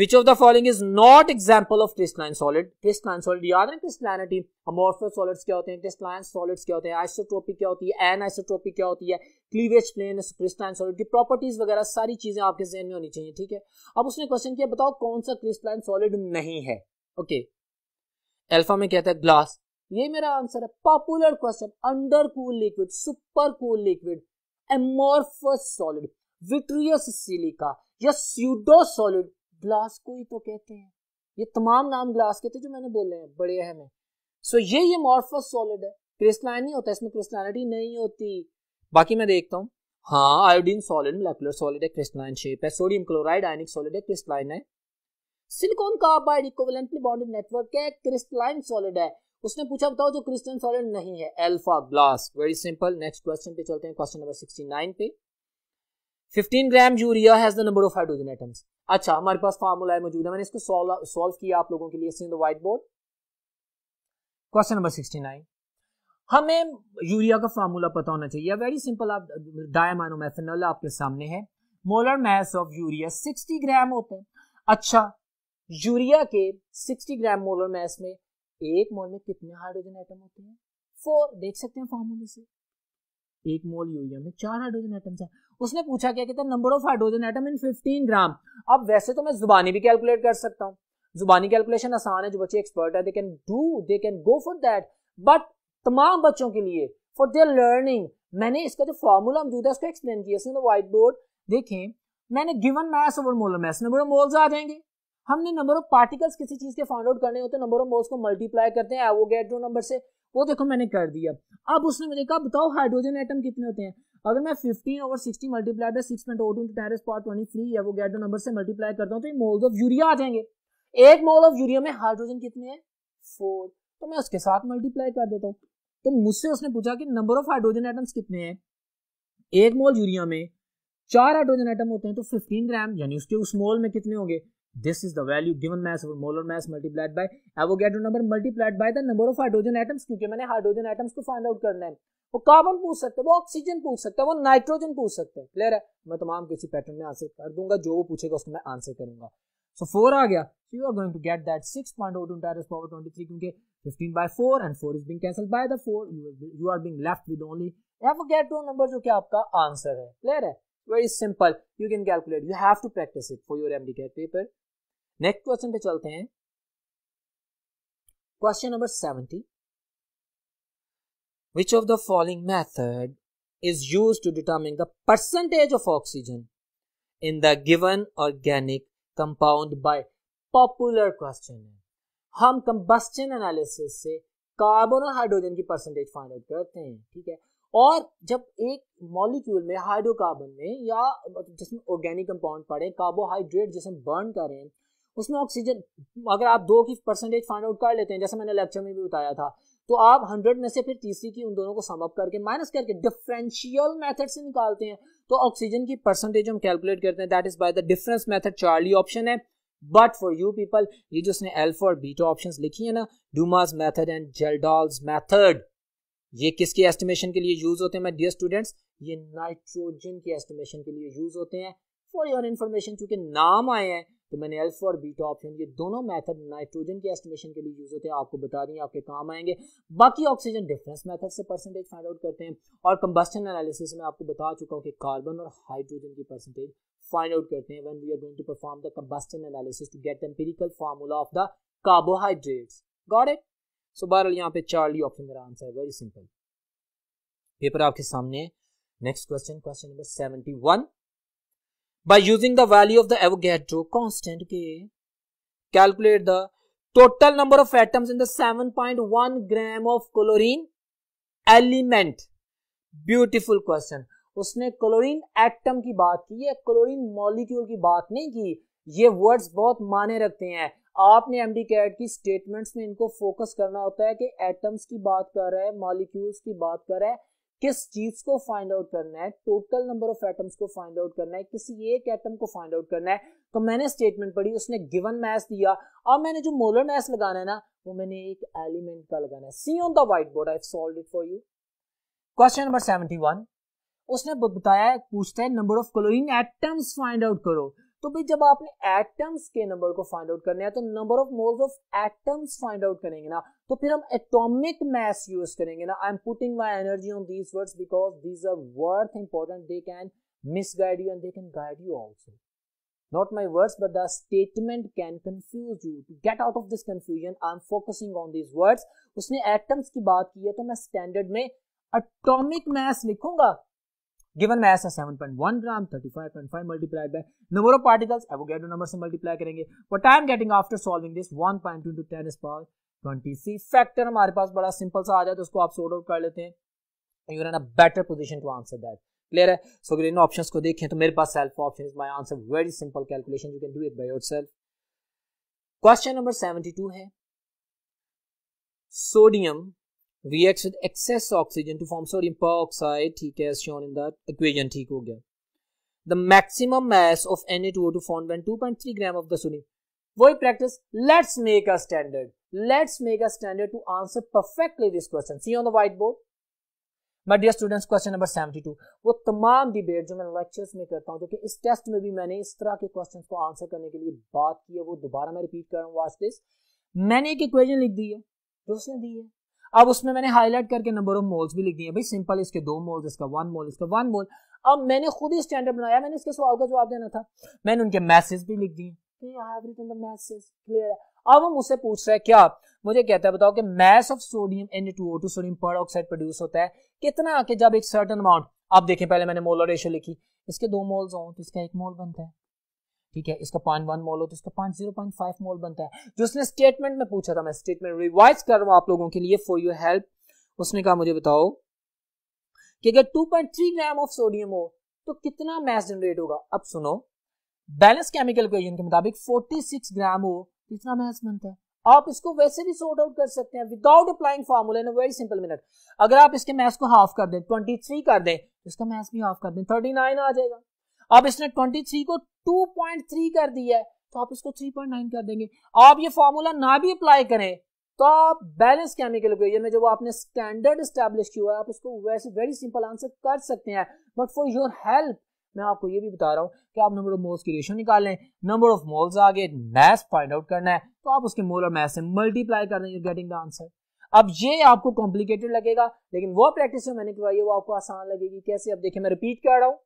which of the following is not example of crystalline solid crystalline solid याद है crystallinity amorphous solids क्या होते हैं crystalline solids क्या होते हैं isotropy क्या होती है anisotropy क्या होती है cleavage plane crystalline solid की properties वगैरह सारी चीजें आपके जहन में होनी चाहिए ठीक है अब उसने क्वेश्चन किया बताओ कौन सा crystalline solid नहीं है ओके okay. अल्फा में क्या था ग्लास ये मेरा आंसर है popular question under cool liquid super cool liquid amorphous solid vitreous silica या स्यूडो सॉलिड ग्लास को ही तो कहते हैं ये तमाम नाम ग्लास के थे जो मैंने बोले हैं बड़े अहम है सो so, ये ये मॉर्फस सॉलिड है क्रिस्टलाइन नहीं होता इसमें क्रिस्टलानिटी नहीं होती बाकी मैं देखता हूँ हाँ आयोडीन सॉलिड मोलेकुलर सॉलिड है क्रिस्टलाइन शेप है सोडियम क्लोराइड आयनिक सॉलिड है क्रिस्टलाइन है silicon carbide covalently bonded network क्या है क्रिस्टलाइन सॉलिड है उसने पूछा बताओ जो क्रिस्टलाइन सॉलिड नहीं है alpha glass very simple next question पे चलते हैं क्वेश्चन नंबर 69 पे 15 gram urea has the number of hydrogen atoms अच्छा हमारे पास फार्मूला है मौजूद है मैंने इसको सॉल्व सॉल्व किया आप लोगों के लिए see the white board question number 69 हमें यूरिया का फार्मूला पता होना चाहिए वेरी सिंपल आप डायमानोमेफेनॉल आपके सामने है molar mass of urea 60 gram होते हैं अच्छा यूरिया के 60 ग्राम मोलर मैस में एक मोल में कितने हाइड्रोजन आइटम होते हैं फोर देख सकते हैं फॉर्मूले से एक मोल यूरिया में चार हाइड्रोजन आइटम्स हैं उसने पूछा क्या कितना number of hydrogen atom in 15 gram अब वैसे तो मैं जुबानी भी कैलकुलेट कर सकता हूँ जुबानी कैलकुलेशन आसान है जो बच्चे एक्सपर्ट है they can do they can go for that but तमाम बच्चों के लिए फॉर देयर लर्निंग मैंने इसका जो फॉर्मूला मौजूद है उसको एक्सप्लेन किया व्हाइट बोर्ड देखें मैंने given mass over molar mass number of moles आ जाएंगे हमने नंबर ऑफ पार्टिकल्स किसी चीज के फाउंड आउट करने होते हैं नंबर ऑफ मोल्स को मल्टीप्लाई करते हैं वो गेट जो नंबर से वो देखो मैंने कर दिया अब उसने मुझे कहा बताओ हाइड्रोजन एटम कितने होते हैं अगर मैं 15 over 60 multiply by 6 point o two into ten power 23 या वो गेट नंबर से मल्टीप्लाई करता हूँ तो मोल्स ऑफ यूरिया आ जाएंगे एक मोल ऑफ यूरिया में हाइड्रोजन कितने हैं फोर तो मैं उसके साथ मल्टीप्लाई कर देता हूँ तो मुझसे उसने पूछा कि नंबर ऑफ हाइड्रोजन एटम्स कितने हैं एक मोल यूरिया में चार हाइड्रोजन आइटम होते हैं तो फिफ्टीन ग्राम यानी उसके उस मोल में कितने होंगे This is the value given mass over molar mass multiplied by Avogadro number multiplied by the number of hydrogen atoms क्योंकि मैंने हाइड्रोजन एटम्स को फाइंड आउट करना है वो कार्बन पूछ सकते हैं वो ऑक्सीजन पूछ सकते हैं वो नाइट्रोजन पूछ सकते हैं क्लियर है मैं तमाम किसी पैटर्न में आंसर कर दूंगा जो वो पूछेगा उसको मैं आंसर करूंगा सो so, 4 आ गया so you are going to get that 6.02 times power 23 क्योंकि 15 by 4 and 4 is being cancelled by the 4 you are, being left with only Avogadro number जो कि आपका आंसर है क्लियर है very simple you can calculate you have to practice it for your MDCAT paper next question पे चलते हैं question number seventy which of the following method is use to determine the percentage of oxygen in the given organic compound by popular question हम combustion analysis से carbon और hydrogen की percentage find out करते हैं ठीक है और जब एक मॉलिक्यूल में हाइड्रोकार्बन में या मतलब जिसमें ऑर्गेनिक कंपाउंड पड़े कार्बोहाइड्रेट जिसमें बर्न करें उसमें ऑक्सीजन अगर आप दो की परसेंटेज फाइंड आउट कर लेते हैं जैसे मैंने लेक्चर में भी बताया था तो आप हंड्रेड में से फिर तीसरी की उन दोनों को सम अप करके माइनस करके डिफरेंशियल मेथड से निकालते हैं तो ऑक्सीजन की परसेंटेज हम कैलकुलेट करते हैं that is by the difference method Charlie option है बट फॉर यू पीपल ये जो उसने एल्फा और बीटा ऑप्शंस लिखी है ना Dumas method and Kjeldahl's method ये किसके एस्टिमेशन के लिए यूज होते हैं मैं डियर स्टूडेंट्स ये नाइट्रोजन के एस्टिमेशन के लिए यूज होते हैं फॉर योर इन्फॉर्मेशन चूंकि नाम आए हैं तो मैंने अल्फा और बीटा ऑप्शन ये दोनों मेथड नाइट्रोजन के एस्टिमेशन के लिए यूज होते हैं आपको बता दें आपके काम आएंगे बाकी ऑक्सीजन डिफरेंस मेथड से परसेंटेज फाइंड आउट करते हैं और कंबस्टन एनालिसिस में आपको बता चुका हूँ कि कार्बन और हाइड्रोजन की परसेंटेज फाइंड आउट करते हैं when we are going to perform the combustion analysis to get empirical formula of the carbohydrates got it so बहरहाल यहाँ पे चार्ली ऑप्शन मेरा आंसर है वेरी सिंपल पेपर आपके सामने next question question number seventy one by using the value of the Avogadro constant. Okay. Calculate the total number of atoms in the 7.1 gram of chlorine element. Beautiful question. उसने chlorine atom की बात की है chlorine molecule की बात नहीं की ये वर्ड्स बहुत माने रखते हैं आपने एम डी कैट की स्टेटमेंट्स में इनको फोकस करना होता है कि एटम्स की बात कर रहा है मॉलिक्यूल्स की बात कर रहा है किस चीज को फाइंड आउट करना है टोटल नंबर ऑफ एटम्स को फाइंड आउट करना है किसी एक एटम को फाइंड आउट करना है तो मैंने स्टेटमेंट पढ़ी उसने गिवन मैस दिया अब मैंने जो मोलर मैस लगाना है ना वो मैंने एक एलिमेंट का लगाना है see on the white board I solve it for you question number seventy one उसने बताया पूछता है number of chlorine atoms find out करो तो भाई जब आपने एटम्स के नंबर को फाइंड आउट करने हैं तो number of moles of atoms find out करेंगे ना तो फिर हम एटॉमिक मैस यूज करेंगे ना I am putting my energy on these words because these are worth important they can misguide you and they can guide you also not my words but the statement can confuse you to get out of this confusion i am focusing on these words usne atoms ki baat ki hai to main standard mein atomic mass likhunga given mass is 7.1 gram 35.5 multiplied by number of particles avogadro number se multiply karenge what i am getting after solving this 1.2 into 10 is power twenty see factor हमारे पास बड़ा simple सा आ जाए तो उसको आप sort out कर लेते हैं you in a better position to answer that clear है सो अगर इन ऑप्शंस को देखें तो मेरे पास self option is my answer very simple calculation you can do it by yourself question number 72 है sodium reacts with excess oxygen to form sodium peroxide ठीक है as इन दैट the ठीक हो गया the maximum mass of Na2O to form when 2.3 gram of the sodium वही practice let's make a standard let's make a standard to answer perfectly this question see on the whiteboard my dear students question number 72 वो तमाम debate जो मैं lectures में करता हूँ क्योंकि इस टेस्ट में भी मैंने इस तरह के क्वेश्चंस को आंसर करने के लिए बात की है वो दोबारा मैं रिपीट कर रहा हूँ वाच दिस मैंने एक इक्वेशन लिख दी है जो दी है अब उसमें मैंने हाईलाइट करके नंबर ऑफ मोल्स भी लिख दिए भाई सिंपल इसके दो मोल्स इसका वन मोल इसका वन मोल अब मैंने खुद ही स्टैंडर्ड बनाया मैंने इसके सवाल का जवाब देना था मैंने उनके मैसेज भी लिख दिए हम पूछ रहे हैं क्या मुझे कहता है बताओ कि mass of sodium N two O two sodium produce होता है कितना आके जब एक सर्टन अमाउंट आप देखें पहले मैंने मोलर लिखी इसके दो मोल्स हों तो इसका एक मोल बनता है ठीक है इसका पॉइंट वन मोल हो तो इसका point zero point five mole बनता है जो उसने स्टेटमेंट में पूछा था मैं स्टेटमेंट रिवाइज कर रहा हूँ आप लोगों के लिए फॉर योर हेल्प उसने कहा मुझे बताओ कि अगर two point three gram of sodium हो तो कितना मैस जनरेट होगा अब सुनो बैलेंस केमिकल क्वेश्चन के मुताबिक 46 ग्राम हो कितना मैथ्स बनता है आप इसको वैसे भी सॉर्ट आउट कर सकते हैं without applying formula in very simple minute अगर आप इसके मैथ्स को हाफ कर दें 23 कर दें तो इसका मैथ्स भी हाफ कर दें 39 आ जाएगा अब इसने 23 को 2.3 कर दिया है तो आप इसको 3.9 कर देंगे आप ये फॉर्मूला ना भी अप्लाई करें तो आप बैलेंस केमिकल इक्वेशन में जो आपने स्टैंडर्ड एस्टैब्लिश किया है आप इसको वैसे वेरी सिंपल आंसर कर सकते हैं बट फॉर योर हेल्प मैं आपको ये भी बता रहा हूँ कि आप नंबर ऑफ मोल्स की रेशियो निकाल लें नंबर ऑफ मोल्स आगे मैस फाइंड आउट करना है तो आप उसके मोल और मैस से मल्टीप्लाई कर दें गेटिंग द आंसर अब ये आपको कॉम्प्लिकेटेड लगेगा लेकिन वो प्रैक्टिस जो मैंने करवाई है वो आपको आसान लगेगी कैसे अब देखिए मैं रिपीट कर रहा हूँ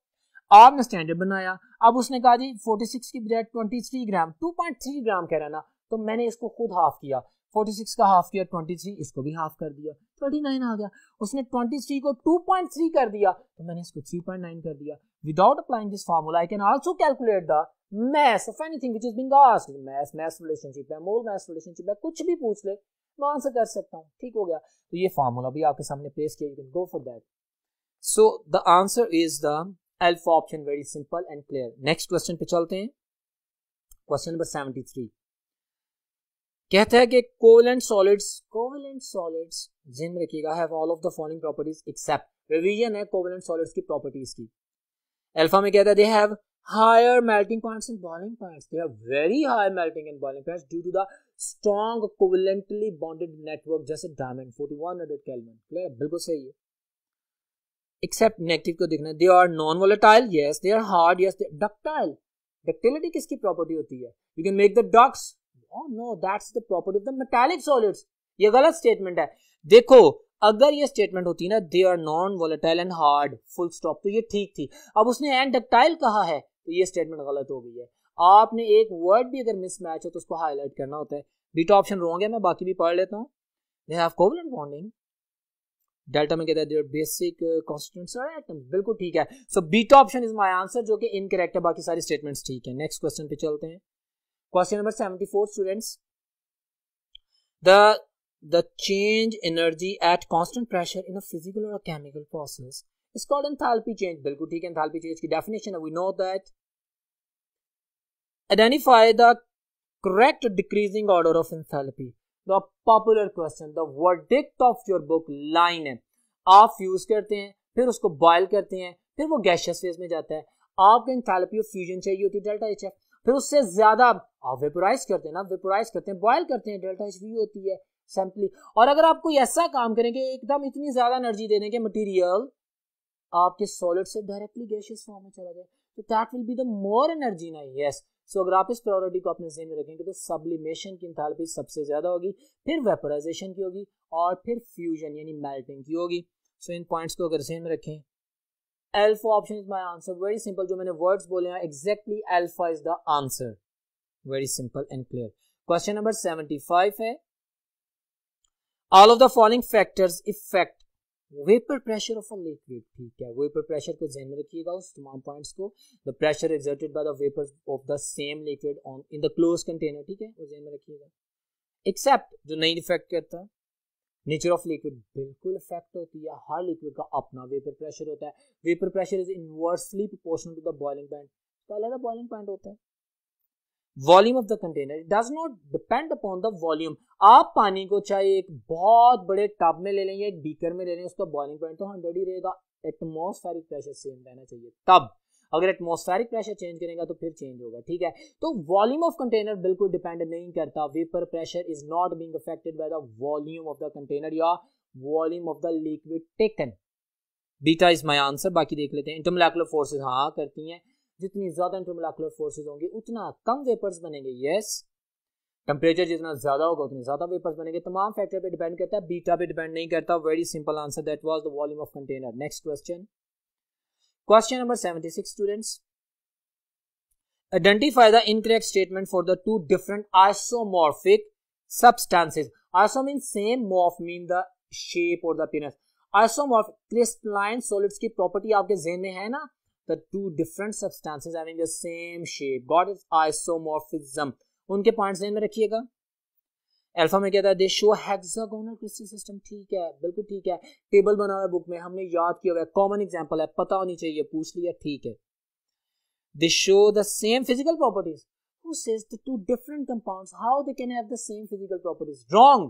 आपने स्टैंडर्ड बनाया अब उसने कहा जी 46 की बजाय 23 ग्राम 2.3 ग्राम कह रहा ना तो मैंने इसको खुद हाफ किया 46 का हाफ किया 23 इसको भी हाफ कर दिया 39 आ गया उसने 23 को 2.3 कर दिया तो मैंने इसको 3.9 कर दिया Without applying this formula, I can also calculate the mass of anything which is being asked. Mass, mass relationship है, mole mass relationship है, कुछ भी पूछ ले, मैं आंसर कर सकता हूँ. ठीक हो गया. तो ये formula भी आपके सामने पेश किया. You can go for that. So the answer is the alpha option. Very simple and clear. Next question पे चलते हैं. Question number seventy three. कहता है कि कोवेलेंट सॉलिड्स कोवेलेंट सॉलिड्स जिन रखिएगा have all of the following properties except revision है covalent solids की प्रॉपर्टीज की अल्फा में कहता है they have higher melting points and boiling points they are very high melting and boiling points due to the strong covalently bonded network जैसे diamond 4100 kelvin clear बिल्कुल सही है एक्सेप्ट नेगेटिव को देखना they are non volatile yes they are hard yes ductile ductility किसकी property होती है you can make the ducts no that's the property of the metallic solids ये गलत स्टेटमेंट है देखो अगर ये स्टेटमेंट होती ना they are non volatile and hard full stop तो ये ठीक थी अब उसने एंड डक्टाइल कहा है तो ये स्टेटमेंट गलत हो गई है आपने एक वर्ड भी अगर मिसमैच हो तो उसको हाईलाइट करना होता है बीटा ऑप्शन रॉन्ग है मैं बाकी भी पढ़ लेता हूँ they have covalent bonding delta में कहता है बेसिक कॉन्स्टिट्यूएंट्स आर एटम्स बिल्कुल ठीक है so beta option is my answer जो कि इनकरेक्ट है बाकी सारी स्टेटमेंट्स ठीक है नेक्स्ट क्वेश्चन पे चलते हैं question number 74 students the the change energy at constant pressure in a physical or a chemical process is called enthalpy change बिल्कुल ठीक है enthalpy change की definition है we know that identify the correct decreasing order of enthalpy the popular question the verdict of your book line है आप fuse करते हैं फिर उसको बॉयल करते हैं फिर वो गैशियस फेज में जाता है आपको इंथैल्पी ऑफ फ्यूजन चाहिए होती है डेल्टा एच एफ फिर उससे ज्यादा आप वेपोराइज करते हैं ना वेपोराइज करते हैं बॉयल करते हैं डेल्टा एच वी होती है सिंपली और अगर आप कोई ऐसा काम करेंगे एकदम इतनी ज्यादा एनर्जी देने के मटेरियल आपके सॉलिड से डायरेक्टली गैशियस फॉर्म में चला जाए तो that will be the more energy ना यस सो अगर आप इस प्रायोरिटी को अपने जेन में रखेंगे तो सब्लिमेशन की इंथैल्पी सबसे ज्यादा होगी फिर वेपराइजेशन की होगी और फिर फ्यूजन यानी मेल्टिंग की होगी सो इन पॉइंट्स को अगर जेन में रखें alpha option is my answer very simple जो मैंने वर्ड्स बोले हैं exactly alpha is the answer very simple and clear question number 75 है all of the following factors effect vapour pressure of a liquid ठीक है वेपर प्रेशर को जहन में रखिएगा उस तमाम पॉइंट्स को the pressure exerted by the vapour of the same liquid on in the close container ठीक है वो ध्यान में रखिएगा एक्सेप्ट जो नहीं इफेक्ट करता नेचर ऑफ लिक्विड बिल्कुल इफेक्ट होती है हर लिक्विड का अपना वेपर प्रेशर होता है vapour pressure is inversely proportional to the boiling point तो अलग बॉइलिंग पॉइंट होता है volume of the container does not depend upon the volume आप पानी को चाहे एक बहुत बड़े टब में ले लें या एक बीकर में ले लें उसका बॉइलिंग पॉइंट तो हंड्रेड ही रहेगा एटमोस्फेरिक प्रेशर सेम रहना चाहिए तब अगर एटमोस्फेरिक प्रेशर चेंज करेगा तो फिर चेंज होगा ठीक है तो वॉल्यूम ऑफ कंटेनर बिल्कुल डिपेंड नहीं करता vapour pressure is not being affected by the volume of the container या volume of the liquid taken beta is my answer बाकी देख लेते हैं इंटरमोलेकुलर फोर्सेस हाँ, हाँ करती हैं जितनी ज़्यादा इंटरमोलाकुलर फोर्सेज होंगी उतना कम वेपर्स बनेंगे येस टेम्परेचर जितना ज़्यादा होगा उतने ज़्यादा वेपर्स बनेंगे तमाम फैक्टर पे डिपेंड करता है बीटा पे डिपेंड नहीं करता very simple answer that was the volume of container next question question number seventy six students identify the incorrect statement for the two different isomorphic substances iso mean same morph mean the shape और the appearance. Isomorphic crystalline solids की property आपके जेहन में है ना the two different substances having the same shape got its isomorphism उनके points ध्यान में रखिएगा अल्फा में क्या था they show hexagonal crystal system ठीक है बिल्कुल ठीक है टेबल बना हुआ है बुक में हमने याद किया हुआ है कॉमन एग्जांपल है पता होनी चाहिए पूछ लिया ठीक है they show the same physical properties who says the two different compounds how they can have the same physical properties wrong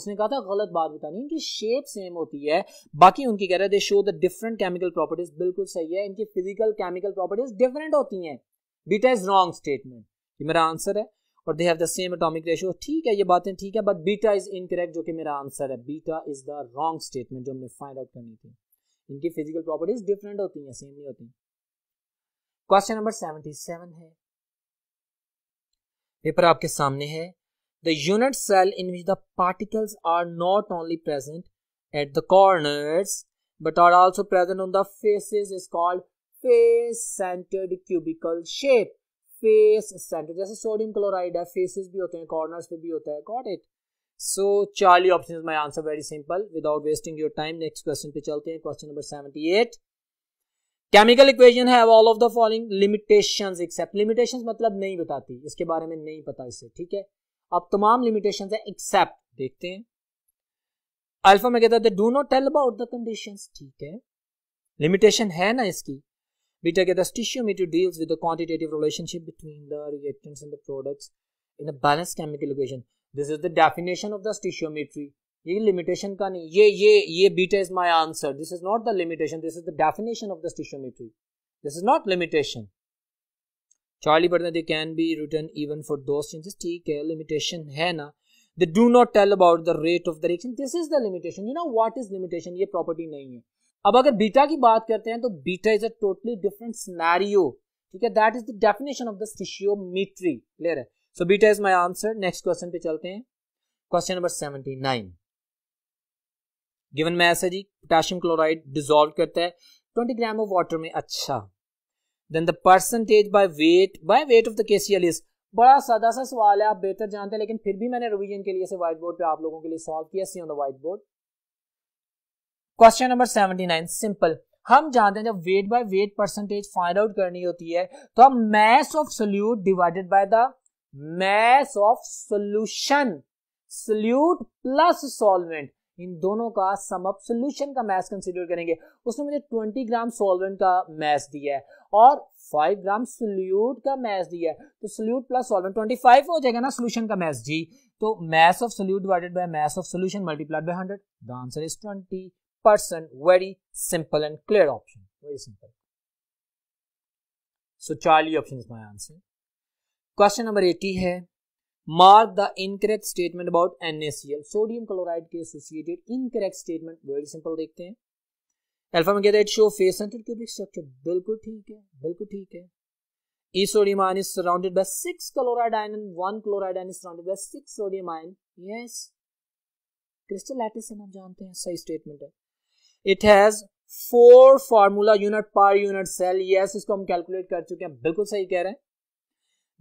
उसने कहा था गलत बात बतानी इनकी शेप सेम होती है बाकी उनकी कह रहे थे show the different chemical properties बिल्कुल सही है इनकी फिजिकल केमिकल प्रॉपर्टीज डिफरेंट होती हैं बीटा इज रॉन्ग स्टेटमेंट ये मेरा आंसर है और they have the same atomic ratio ठीक है ये बातें ठीक है बट बीटा इज इनकरेक्ट जो कि मेरा आंसर है beta is the wrong statement जो हमने फाइंड आउट करनी थी इनकी फिजिकल प्रॉपर्टीज डिफरेंट होती हैं सेम नहीं होती क्वेश्चन नंबर सेवेंटी है पेपर आपके सामने है the unit cell in which the particles are not only present at the corners but are also present on the faces is called face-centered cubical shape. Face-centered जैसे sodium chloride है faces भी होते हैं corners पे भी होता है got it. So Charlie option is my answer very simple without wasting your time. Next question पे चलते हैं question number 78. Chemical equation है all of the following limitations except limitations मतलब नहीं बताती इसके बारे में नहीं पता इसे ठीक है अब तमाम लिमिटेशन है एक्सेप्ट देखते हैं अल्फा में कहता है do not tell about the condition ठीक है लिमिटेशन है ना इसकी बीटा कहता है stoichiometry deals with the quantitative relationship between the reactants and the products in a balance chemical equation this is the definition of the stoichiometry ये limitation का नहीं ये ये ये beta is my answer this is not the limitation this is the definition of the stoichiometry this is not limitation Charlie पढ़ते हैं they can be written even for two changes ठीक है लिमिटेशन है ना they do not tell about the rate of the reaction this is the limitation you know what is limitation ये property नहीं है अब अगर बीटा की बात करते हैं तो beta is a totally different scenario ठीक है that is the definition of the stoichiometry clear है so beta is my answer next question पे चलते हैं क्वेश्चन नंबर 79 गिवन मैसेज है पोटेशियम क्लोराइड डिजोल्व करता है 20 ग्राम ऑफ वाटर में अच्छा then the percentage by weight by weight of the KCl is बड़ा सादा सा सवाल है आप बेहतर जानते हैं लेकिन फिर भी मैंने रिवीजन के लिए से व्हाइट बोर्ड पे आप लोगों के लिए सॉल्व किया see on the white board question number 79 simple हम जानते हैं जब weight by weight percentage find out करनी होती है तो हम mass of solute divided by the mass of solution solute plus solvent इन दोनों का सम समअप सॉल्यूशन का मैस कंसीडर करेंगे उसने मुझे 20 ग्राम सॉल्वेंट का मैस दिया है और 5 ग्राम सॉल्यूट का मैस दिया है तो सॉल्यूट प्लस सॉल्वेंट 25 हो जाएगा ना सॉल्यूशन का मैस जी तो mass of solute divided by mass of solution multiplied by 100 the answer is 20 very simple and clear option very simple so Charlie option is my answer question number 80 है mark the incorrect statement about NaCl. Sodium chloride के associated incorrect statement very simple देखते हैं alpha में कहता है it show face centre cubic structure बिल्कुल ठीक है बिल्कुल ठीक है ई sodium ion is surrounded by six chloride ion and one chloride ion is surrounded by six sodium ion yes crystal lattice हम जानते हैं सही स्टेटमेंट है it has four formula unit per unit cell yes इसको हम calculate कर चुके हैं बिल्कुल सही कह रहे हैं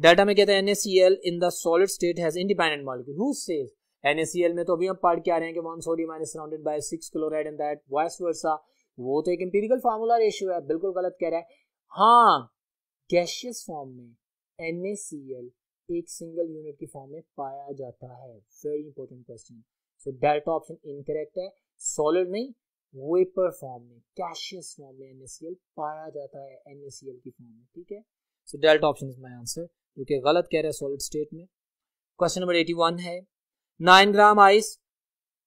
डाटा में कहते हैं N in the solid state has independent molecule who says NaCl में तो अभी हम पढ़ के आ रहे हैं कि one sodium ion surrounded by six chloride and that vice versa वो तो एक इंपीरिकल फार्मूला रेशियो है बिल्कुल गलत कह रहा है हाँ गैशियस फॉर्म में NaCl एक सिंगल यूनिट की फॉर्म में पाया जाता है very important question so delta option incorrect है सॉलिड नहीं वेपर फॉर्म में कैशियस फॉर्म में NaCl पाया जाता है NaCl की फॉर्म में ठीक है so delta option is my answer जो कि गलत कह रहा है सॉलिड स्टेट में क्वेश्चन नंबर एटी वन है nine gram ice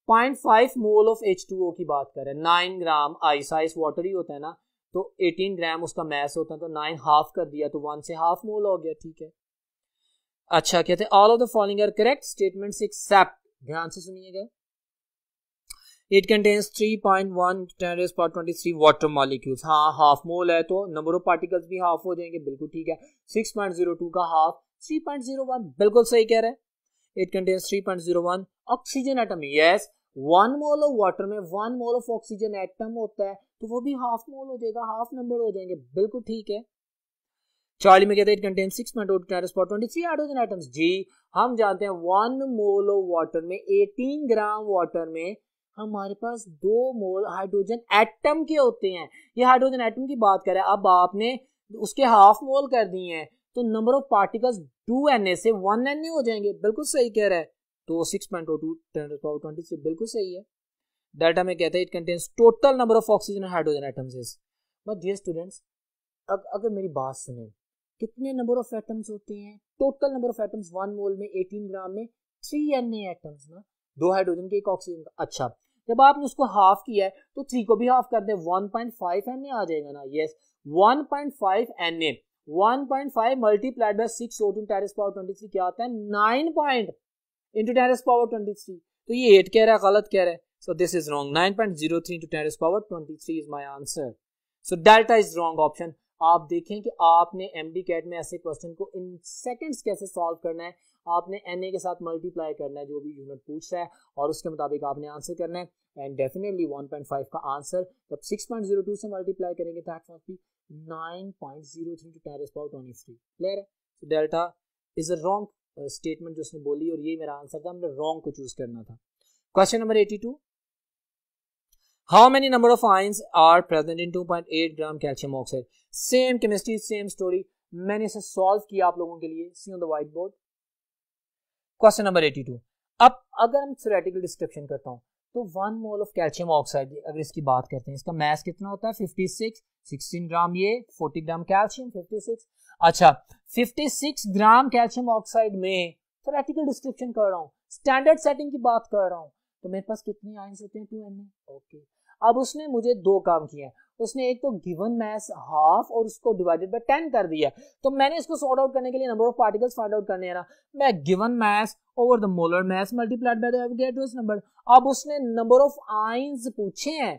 point five mole of H two O की बात कर रहे हैं nine gram ice ice water ही होता है ना तो एटीन ग्राम उसका मैस होता है तो नाइन हाफ कर दिया तो वन से हाफ मोल हो गया ठीक है अच्छा कहते हैं all of the following are correct statements except ध्यान से सुनिएगा it contains three point one ten raised power twenty three water molecules हाँ हाफ मोल है तो नंबर ऑफ पार्टिकल्स भी हाफ हो जाएंगे बिल्कुल ठीक है सिक्स पॉइंट जीरो टू का half three point zero one बिल्कुल सही कह रहे हैं it contains three point zero one oxygen atom yes one mole of water में one mole of oxygen atom होता है तो वो भी हाफ मोल हो जाएगा हाफ नंबर हो जाएंगे बिल्कुल ठीक है चार्ली में कहते हैं it contain six point two ten raised power twenty three hydrogen atoms जी हम जानते हैं वन मोल ऑफ वाटर में एटीन ग्राम वाटर में हमारे पास दो मोल हाइड्रोजन एटम के होते हैं ये हाइड्रोजन एटम की बात करें अब आपने उसके हाफ मोल कर दिए हैं तो number of particles two N A से वन एन ए हो जाएंगे बिल्कुल सही कह रहा है तो six point two ten twenty से बिल्कुल सही है डाटा में कहता है it contains total number of oxygen hydrogen atoms but dear students अगर मेरी बात सुने कितने नंबर ऑफ एटम्स होते हैं total number of atoms one mole में एटीन ग्राम में थ्री एन एटम्स ना दो हाइड्रोजन के एक ऑक्सीजन का अच्छा जब आपने उसको हाफ किया है तो थ्री को भी हाफ कर दे one point five N A आ जाएगा ना yes one point five N A one point five multiplied by six O ten raised power twenty three क्या आता है nine point into ten raised power twenty three तो ये एट कह रहा है गलत कह रहा है so this is wrong 9.03 into 10 raised power 23 is my answer so delta is wrong option आप देखें कि आपने एम कैट में ऐसे क्वेश्चन को इन सेकंड्स कैसे सॉल्व करना है आपने एन के साथ मल्टीप्लाई करना है जो भी यूनिट पूछ रहा है और उसके मुताबिक आपने आंसर करना है एंड डेफिनेटली 1.5 का आंसर जब 6.02 से मल्टीप्लाई करेंगे that must be 9.03 to 10 power three clear है so delta is a wrong statement जो उसने बोली और ये मेरा आंसर था हमने रॉन्ग को चूज करना था question number 82 How many number of ions are present in 2.8 gram calcium oxide? Same chemistry, same story. मैंने इसे सॉल्व किया आप लोगों के लिए see on the white board question number 82 अब अगर हम थ्योरेटिकल डिस्क्रिप्शन करता हूँ तो one mole of calcium oxide अगर इसकी बात करते हैं इसका मैस कितना होता है 56 16 ग्राम ये 40 ग्राम कैल्शियम 56 अच्छा 56 ग्राम कैल्शियम ऑक्साइड में थ्योरेटिकल डिस्क्रिप्शन कर रहा हूँ स्टैंडर्ड सेटिंग की बात कर रहा हूँ तो मेरे पास कितने आयंस होते हैं टू एन ओके अब उसने मुझे दो काम किया है उसने एक तो गिवन मैस हाफ और उसको डिवाइडेड बाय टेन कर दिया तो मैंने इसको सॉर्ट आउट करने के लिए number of particles find out करने ना मैं given mass over the molar mass multiplied by the Avogadro's number अब उसने नंबर ऑफ आइंस पूछे हैं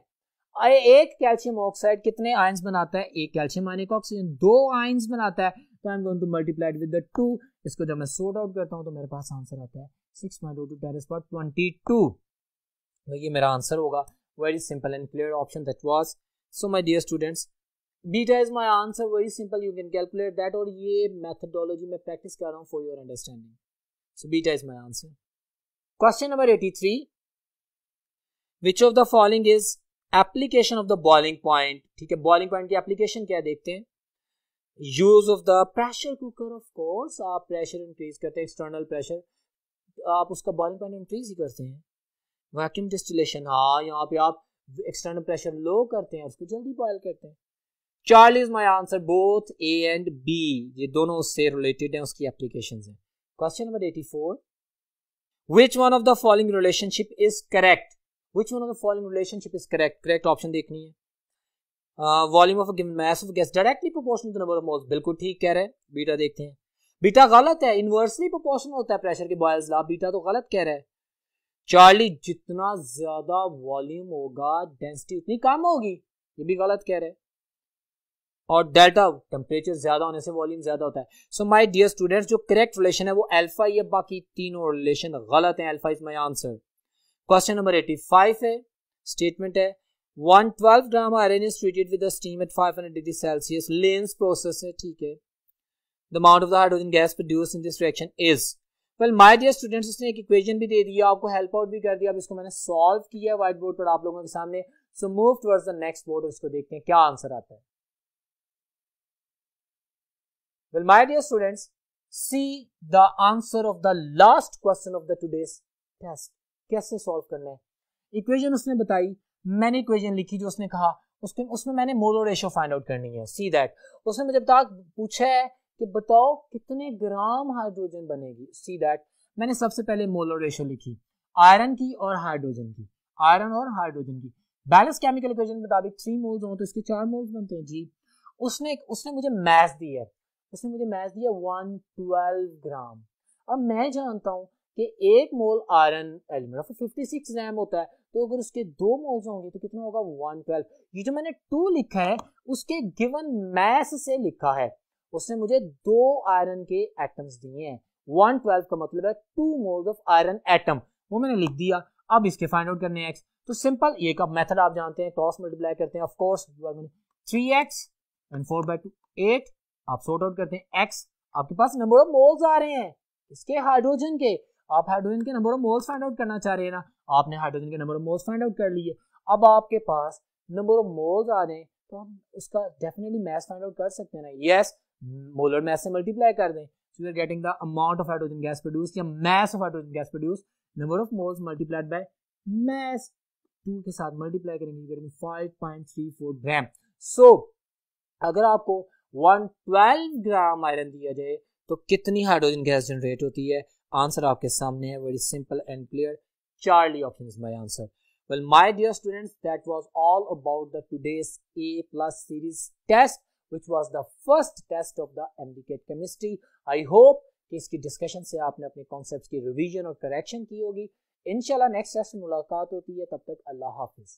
एक कैल्शियम ऑक्साइड कितने आयंस बनाता है एक कैल्शियम आयनिक ऑक्सीजन दो आयंस बनाता है तो I am going to multiplied with the two इसको जब मैं सॉर्ट आउट करता हूँ तो मेरे पास आंसर आता है six point two ten raised power twenty two तो ये मेरा आंसर होगा very simple and clear option that was so my dear students Beta is my answer very simple you can calculate that और ये मैथडोलॉजी में practice कर रहा हूँ for your understanding so beta is my answer question number eighty three which of the following is application of the boiling point ठीक है bowling point की application क्या देखते हैं use of the pressure cooker of course आप pressure increase करते हैं external pressure आप उसका बॉलिंग पॉइंट इंक्रीज ही करते हैं वैक्यूम डिस्टिलेशन हाँ यहाँ पे आप एक्सटर्नल प्रेशर लो करते हैं उसको जल्दी बॉयल करते हैं Charlie is my answer both A and B ये दोनों उससे रिलेटेड हैं उसकी एप्लीकेशन है question number eighty four which one of the following relationship is correct which one of the following relationship is correct correct option देखनी है volume of mass of gas directly proportional to number of moles बिल्कुल ठीक कह रहे हैं beta देखते हैं beta गलत है इनवर्सली प्रोपोर्शनल होता है प्रेशर के बॉयल्स ला बीटा तो गलत कह रहा है चार्ली जितना ज्यादा वॉल्यूम होगा डेंसिटी उतनी कम होगी ये भी गलत कह रहे और डेल्टा टेम्परेचर ज्यादा होने से वॉल्यूम ज्यादा होता है सो माय डियर स्टूडेंट्स जो करेक्ट रिलेशन है वो एल्फा या बाकी तीनों रिलेशन गलत है Alpha is my answer question number eighty five है स्टेटमेंट है 112 gram iron is treated with steam at 500 degree Celsius Lane's process है ठीक है the amount of the hydrogen gas produce in this reaction is well my dear students इसने एक equation भी दे दी आपको help out भी कर दिया अब इसको मैंने सॉल्व किया व्हाइट बोर्ड पर आप लोगों के सामने so move towards the next board इसको देखते हैं क्या आंसर आता है well my dear students see the answer of the last question of the today's test कैसे सॉल्व करना है इक्वेशन उसने बताई मैंने इक्वेशन लिखी जो उसने कहा उसके उसमें मैंने मोलो रेशियो फाइंड आउट करनी है सी दैट उसने मुझे बता पूछा है कि बताओ कितने ग्राम हाइड्रोजन बनेगी सी दैट मैंने सबसे पहले मोलर रेशो लिखी आयरन की और हाइड्रोजन की आयरन और हाइड्रोजन की बैलेंस केमिकल इक्वेशन मुताबिक थ्री मोल्स हो तो इसके चार मोल्स बनते हैं जी उसने उसने मुझे मैथ दी है उसने मुझे मैथ दिया वन ट्वेल्व ग्राम अब मैं जानता हूँ कि एक mole iron element of fifty six gram होता है तो अगर उसके दो मोल्स होंगे तो कितना होगा वन ट्वेल्व ये जो मैंने टू लिखा है उसके गिवन मैथ से लिखा है उसने मुझे दो आयरन के एटम्स दिए हैं वन ट्वेल्व का मतलब है two moles of iron atom वो मैंने लिख दिया अब इसके फाइंड आउट करने एक्स तो सिंपल ये का मेथड आप जानते हैं क्रॉस मल्टीप्लाई करते हैं of course three X and four by two eight आप सॉर्ट आउट करते हैं एक्स आपके पास नंबर ऑफ मोल्स आ रहे हैं इसके हाइड्रोजन के आप हाइड्रोजन के number of moles find out करना चाह रहे हैं ना आपने हाइड्रोजन के number of moles find out कर लिए अब आपके पास नंबर ऑफ मोल्स आ रहे हैं तो हम उसका डेफिनेटली मैथ फाइंड आउट कर सकते हैं ना यस yes, मोलर मैस से मल्टीप्लाई कर दें so we are getting the amount of hydrogen gas produce या mass of hydrogen gas produce number of moles multiplied by mass two के साथ मल्टीप्लाई करेंगे five point three four gram so अगर आपको one twelve gram iron दिया जाए तो कितनी हाइड्रोजन गैस जनरेट होती है आंसर आपके सामने है very simple and clear Charlie option is my answer well my dear students that was all about the today's A plus series test which was the first test of the MDK chemistry. I hope कि इसकी discussion से आपने अपने concept की revision और correction की होगी इनशाला नेक्स्ट टेस्ट मुलाकात होती है तब तक अल्लाह हाफिज़